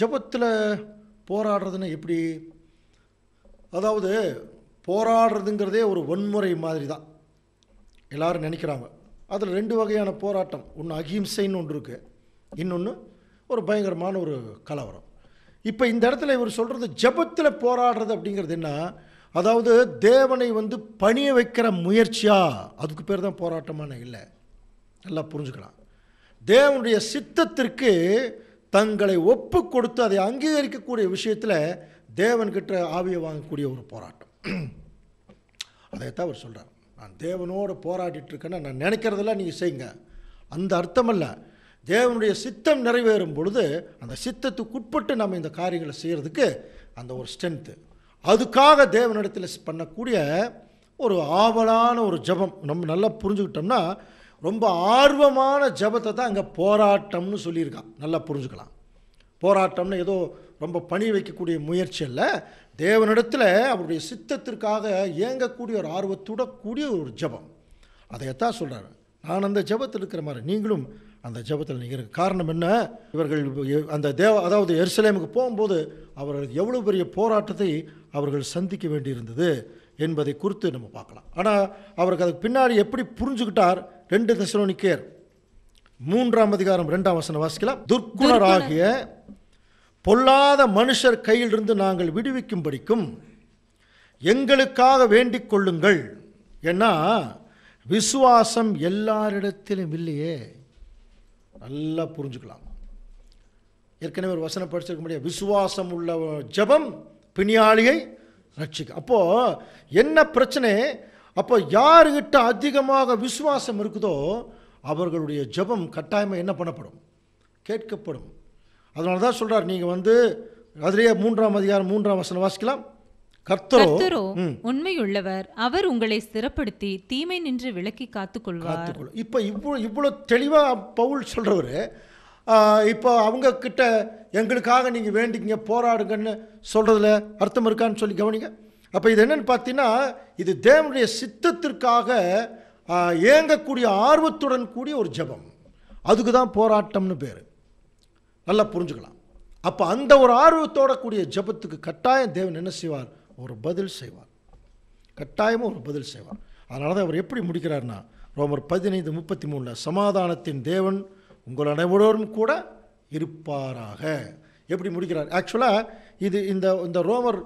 ஜபத்தில் போராடுறதுன்னா எப்படி அதாவது போராடுறதுங்கிறதே ஒரு வன்முறை மாதிரி தான் எல்லோரும் நினைக்கிறாங்க அதில் ரெண்டு வகையான போராட்டம் ஒன்று அகிம்சைன்னு ஒன்று இருக்குது இன்னொன்று ஒரு பயங்கரமான ஒரு கலவரம் இப்போ இந்த இடத்துல இவர் சொல்கிறது ஜபத்தில் போராடுறது அப்படிங்கிறது என்ன அதாவது தேவனை வந்து பணிய வைக்கிற முயற்சியா அதுக்கு பேர் தான் போராட்டமான இல்லை நல்லா புரிஞ்சுக்கலாம் தேவனுடைய சித்தத்திற்கு தங்களை ஒப்பு கொடுத்து அதை அங்கீகரிக்கக்கூடிய விஷயத்தில் தேவன்கிட்ட ஆவியை வாங்கக்கூடிய ஒரு போராட்டம் அதைத்தான் அவர் சொல்கிறார் நான் தேவனோடு போராடிட்டு இருக்கேன்னா நான் நினைக்கிறதெல்லாம் நீங்கள் செய்யுங்க அந்த அர்த்தமல்ல தேவனுடைய சித்தம் நிறைவேறும் பொழுது அந்த சித்தத்துக்கு உட்பட்டு நம்ம இந்த காரியங்களை செய்கிறதுக்கு அந்த ஒரு ஸ்ட்ரென்த்து அதுக்காக தேவனிடத்தில் பண்ணக்கூடிய ஒரு ஆவலான ஒரு ஜபம் நம்ம நல்லா புரிஞ்சுக்கிட்டோம்னா ரொம்ப ஆர்வமான ஜபத்தை தான் அங்கே போராட்டம்னு சொல்லியிருக்கான் நல்லா புரிஞ்சுக்கலாம் போராட்டம்னு ஏதோ ரொம்ப பணி வைக்கக்கூடிய முயற்சி இல்லை தேவனிடத்தில் அவருடைய சித்தத்திற்காக இயங்கக்கூடிய ஒரு ஆர்வத்தோட கூடிய ஒரு ஜபம் அதையத்தான் சொல்கிறார் நான் அந்த ஜபத்தில் இருக்கிற மாதிரி நீங்களும் அந்த ஜபத்தில் நீங்கள் காரணம் என்ன இவர்கள் அந்த தேவ அதாவது எருசலேமுக்கு போகும்போது அவர்கள் எவ்வளோ பெரிய போராட்டத்தை அவர்கள் சந்திக்க வேண்டியிருந்தது என்பதை குறித்து நம்ம பார்க்கலாம் ஆனால் அவருக்கு அதுக்கு பின்னாடி எப்படி புரிஞ்சுக்கிட்டார் ரெண்டு தசரோனிக்கேர் மூன்றாம் அதிகாரம் ரெண்டாம் வசனம் வாசிக்கலாம் துர்க்குணராகிய பொல்லாத மனுஷர் கையிலிருந்து நாங்கள் விடுவிக்கும்படிக்கும் எங்களுக்காக வேண்டிக் கொள்ளுங்கள் ஏன்னா விசுவாசம் எல்லாரிடத்திலும் இல்லையே நல்லா புரிஞ்சுக்கலாம் ஏற்கனவே ஒரு வசனம் படிச்சிருக்க முடியாது விசுவாசம் உள்ள ஜபம் பிணியாளியை ரட்சிக்க அப்போது என்ன பிரச்சனை அப்போ யாருக்கிட்ட அதிகமாக விசுவாசம் இருக்குதோ அவர்களுடைய ஜபம் கட்டாயமாக என்ன பண்ணப்படும் கேட்கப்படும் அதனால தான் சொல்கிறார் நீங்கள் வந்து அதிலேயே மூன்றாம் அதிகாரம் மூன்றாம் வசனம் வாசிக்கலாம் கர்த்தரோ உண்மையுள்ளவர் அவர் உங்களை சிறப்படுத்தி தீமை நின்று விலக்கி காத்துக்கொள்வார் இப்போ இவ்வளோ இவ்வளோ தெளிவாக பவுல் சொல்கிறவர் இப்போ அவங்க கிட்ட எங்களுக்காக நீங்கள் வேண்டிக்கிங்க போராடுங்கன்னு சொல்கிறதுல அர்த்தம் இருக்கான்னு சொல்லி கவனிங்க அப்போ இது என்னென்னு பார்த்தீங்கன்னா இது தேவனுடைய சித்தத்திற்காக இயங்கக்கூடிய ஆர்வத்துடன் கூடிய ஒரு ஜபம் அதுக்கு தான் போராட்டம்னு பேர் நல்லா புரிஞ்சுக்கலாம் அப்போ அந்த ஒரு ஆர்வத்தோட கூடிய ஜபத்துக்கு கட்டாயம் தேவன் என்ன செய்வார் ஒரு பதில் செய்வார் கட்டாயமும் ஒரு பதில் செய்வார் அதனால தான் அவர் எப்படி முடிக்கிறார்னா ரோமர் பதினைந்து முப்பத்தி மூணில் சமாதானத்தின் தேவன் உங்கள் அனைவரோரும் கூட இருப்பாராக எப்படி முடிக்கிறார் ஆக்சுவலாக இது இந்த இந்த ரோமர்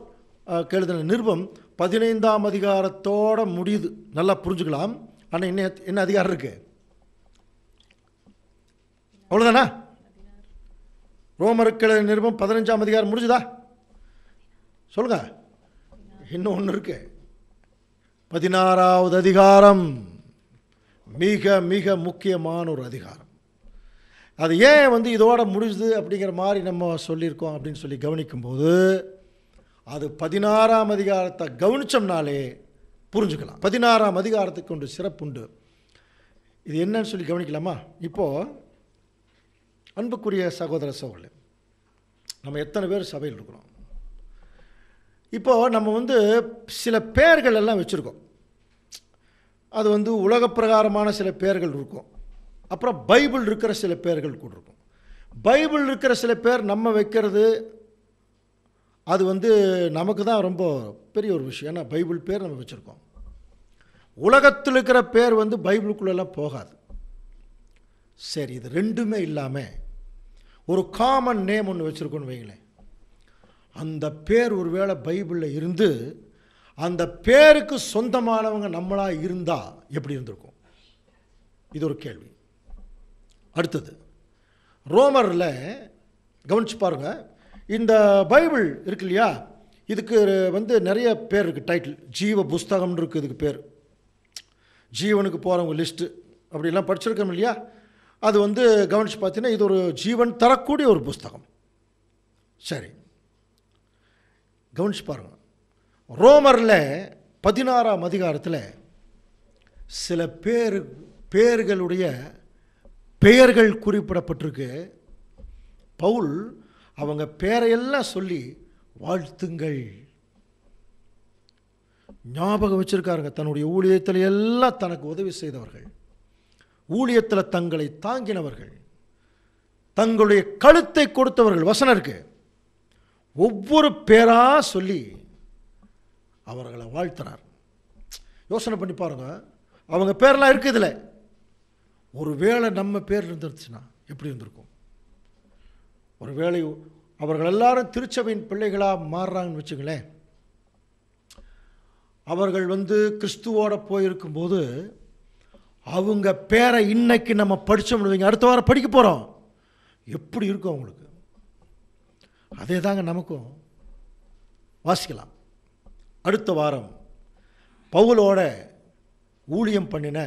கெழுதின நிருபம் பதினைந்தாம் அதிகாரத்தோட முடியுது நல்லா புரிஞ்சுக்கலாம் ஆனால் என்ன என்ன அதிகாரம் இருக்குது அவ்வளோதானா ரோமருக்கிழ நிருபம் பதினஞ்சாம் அதிகாரம் முடிஞ்சுதா சொல்லுங்க இன்னும் ஒன்று இருக்கு பதினாறாவது அதிகாரம் மிக மிக முக்கியமான ஒரு அதிகாரம் அது ஏன் வந்து இதோட முடிஞ்சுது அப்படிங்கிற மாதிரி நம்ம சொல்லியிருக்கோம் அப்படின்னு சொல்லி கவனிக்கும்போது அது பதினாறாம் அதிகாரத்தை கவனித்தோம்னாலே புரிஞ்சுக்கலாம் பதினாறாம் அதிகாரத்துக்கு ஒன்று சிறப்புண்டு இது என்னன்னு சொல்லி கவனிக்கலாமா இப்போது அன்புக்குரிய சகோதர சகோதரி நம்ம எத்தனை பேர் சபையில் இருக்கிறோம் இப்போது நம்ம வந்து சில பெயர்கள் எல்லாம் வச்சுருக்கோம் அது வந்து உலக பிரகாரமான சில பெயர்கள் இருக்கும் அப்புறம் பைபிள் இருக்கிற சில பெயர்கள் கூட இருக்கும் பைபிள் இருக்கிற சில பேர் நம்ம வைக்கிறது அது வந்து நமக்கு தான் ரொம்ப பெரிய ஒரு விஷயம் ஏன்னா பைபிள் பேர் நம்ம வச்சுருக்கோம் உலகத்தில் இருக்கிற பேர் வந்து பைபிளுக்குள்ளெல்லாம் போகாது சரி இது ரெண்டுமே இல்லாமல் ஒரு காமன் நேம் ஒன்று வச்சுருக்கோன்னு வைங்களேன் அந்த பேர் ஒரு வேளை பைபிளில் இருந்து அந்த பேருக்கு சொந்தமானவங்க நம்மளாக இருந்தால் எப்படி இருந்திருக்கும் இது ஒரு கேள்வி அடுத்தது ரோமரில் கவனிச்சு பாருங்கள் இந்த பைபிள் இருக்கு இல்லையா இதுக்கு வந்து நிறைய பேர் இருக்குது டைட்டில் ஜீவ புஸ்தகம்னு இருக்குது இதுக்கு பேர் ஜீவனுக்கு போகிறவங்க லிஸ்ட்டு அப்படிலாம் படிச்சிருக்கோம் இல்லையா அது வந்து கவனித்து பார்த்தீங்கன்னா இது ஒரு ஜீவன் தரக்கூடிய ஒரு புஸ்தகம் சரி கவனிச்சு பாருங்கள் ரோமரில் பதினாறாம் அதிகாரத்தில் சில பேர் பேர்களுடைய பெயர்கள் குறிப்பிடப்பட்டிருக்கு பவுல் அவங்க பேரையெல்லாம் சொல்லி வாழ்த்துங்கள் ஞாபகம் வச்சுருக்காருங்க தன்னுடைய ஊழியத்தில் எல்லாம் தனக்கு உதவி செய்தவர்கள் ஊழியத்தில் தங்களை தாங்கினவர்கள் தங்களுடைய கழுத்தை கொடுத்தவர்கள் வசனருக்கு ஒவ்வொரு பேராக சொல்லி அவர்களை வாழ்த்தினார் யோசனை பண்ணி பாருங்கள் அவங்க பேரெலாம் இருக்குது இதில் ஒரு வேளை நம்ம பேர் இருந்துருச்சுன்னா எப்படி இருந்திருக்கும் ஒருவேளை அவர்கள் எல்லாரும் திருச்சபையின் பிள்ளைகளாக மாறுறாங்கன்னு வச்சுங்களேன் அவர்கள் வந்து கிறிஸ்துவோட போயிருக்கும்போது அவங்க பேரை இன்னைக்கு நம்ம படித்தோம்னு அடுத்த வாரம் படிக்க போகிறோம் எப்படி இருக்கும் அவங்களுக்கு அதே தாங்க நமக்கும் வாசிக்கலாம் அடுத்த வாரம் பவுலோட ஊழியம் பண்ணின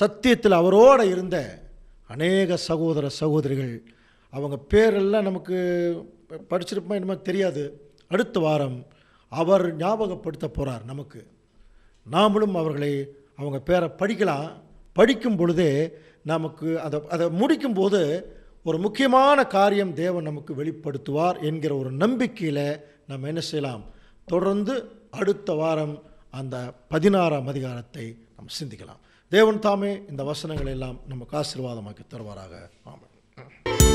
சத்தியத்தில் அவரோடு இருந்த அநேக சகோதர சகோதரிகள் அவங்க பேரெல்லாம் நமக்கு படிச்சிருப்போம் என்னமோ தெரியாது அடுத்த வாரம் அவர் ஞாபகப்படுத்த போகிறார் நமக்கு நாமளும் அவர்களை அவங்க பேரை படிக்கலாம் படிக்கும் பொழுதே நமக்கு அதை அதை முடிக்கும்போது ஒரு முக்கியமான காரியம் தேவன் நமக்கு வெளிப்படுத்துவார் என்கிற ஒரு நம்பிக்கையில் நம்ம என்ன செய்யலாம் தொடர்ந்து அடுத்த வாரம் அந்த பதினாறாம் அதிகாரத்தை நம்ம சிந்திக்கலாம் தேவன் தாமே இந்த வசனங்களை எல்லாம் நமக்கு ஆசீர்வாதமாக்கி தருவாராக ஆமாம்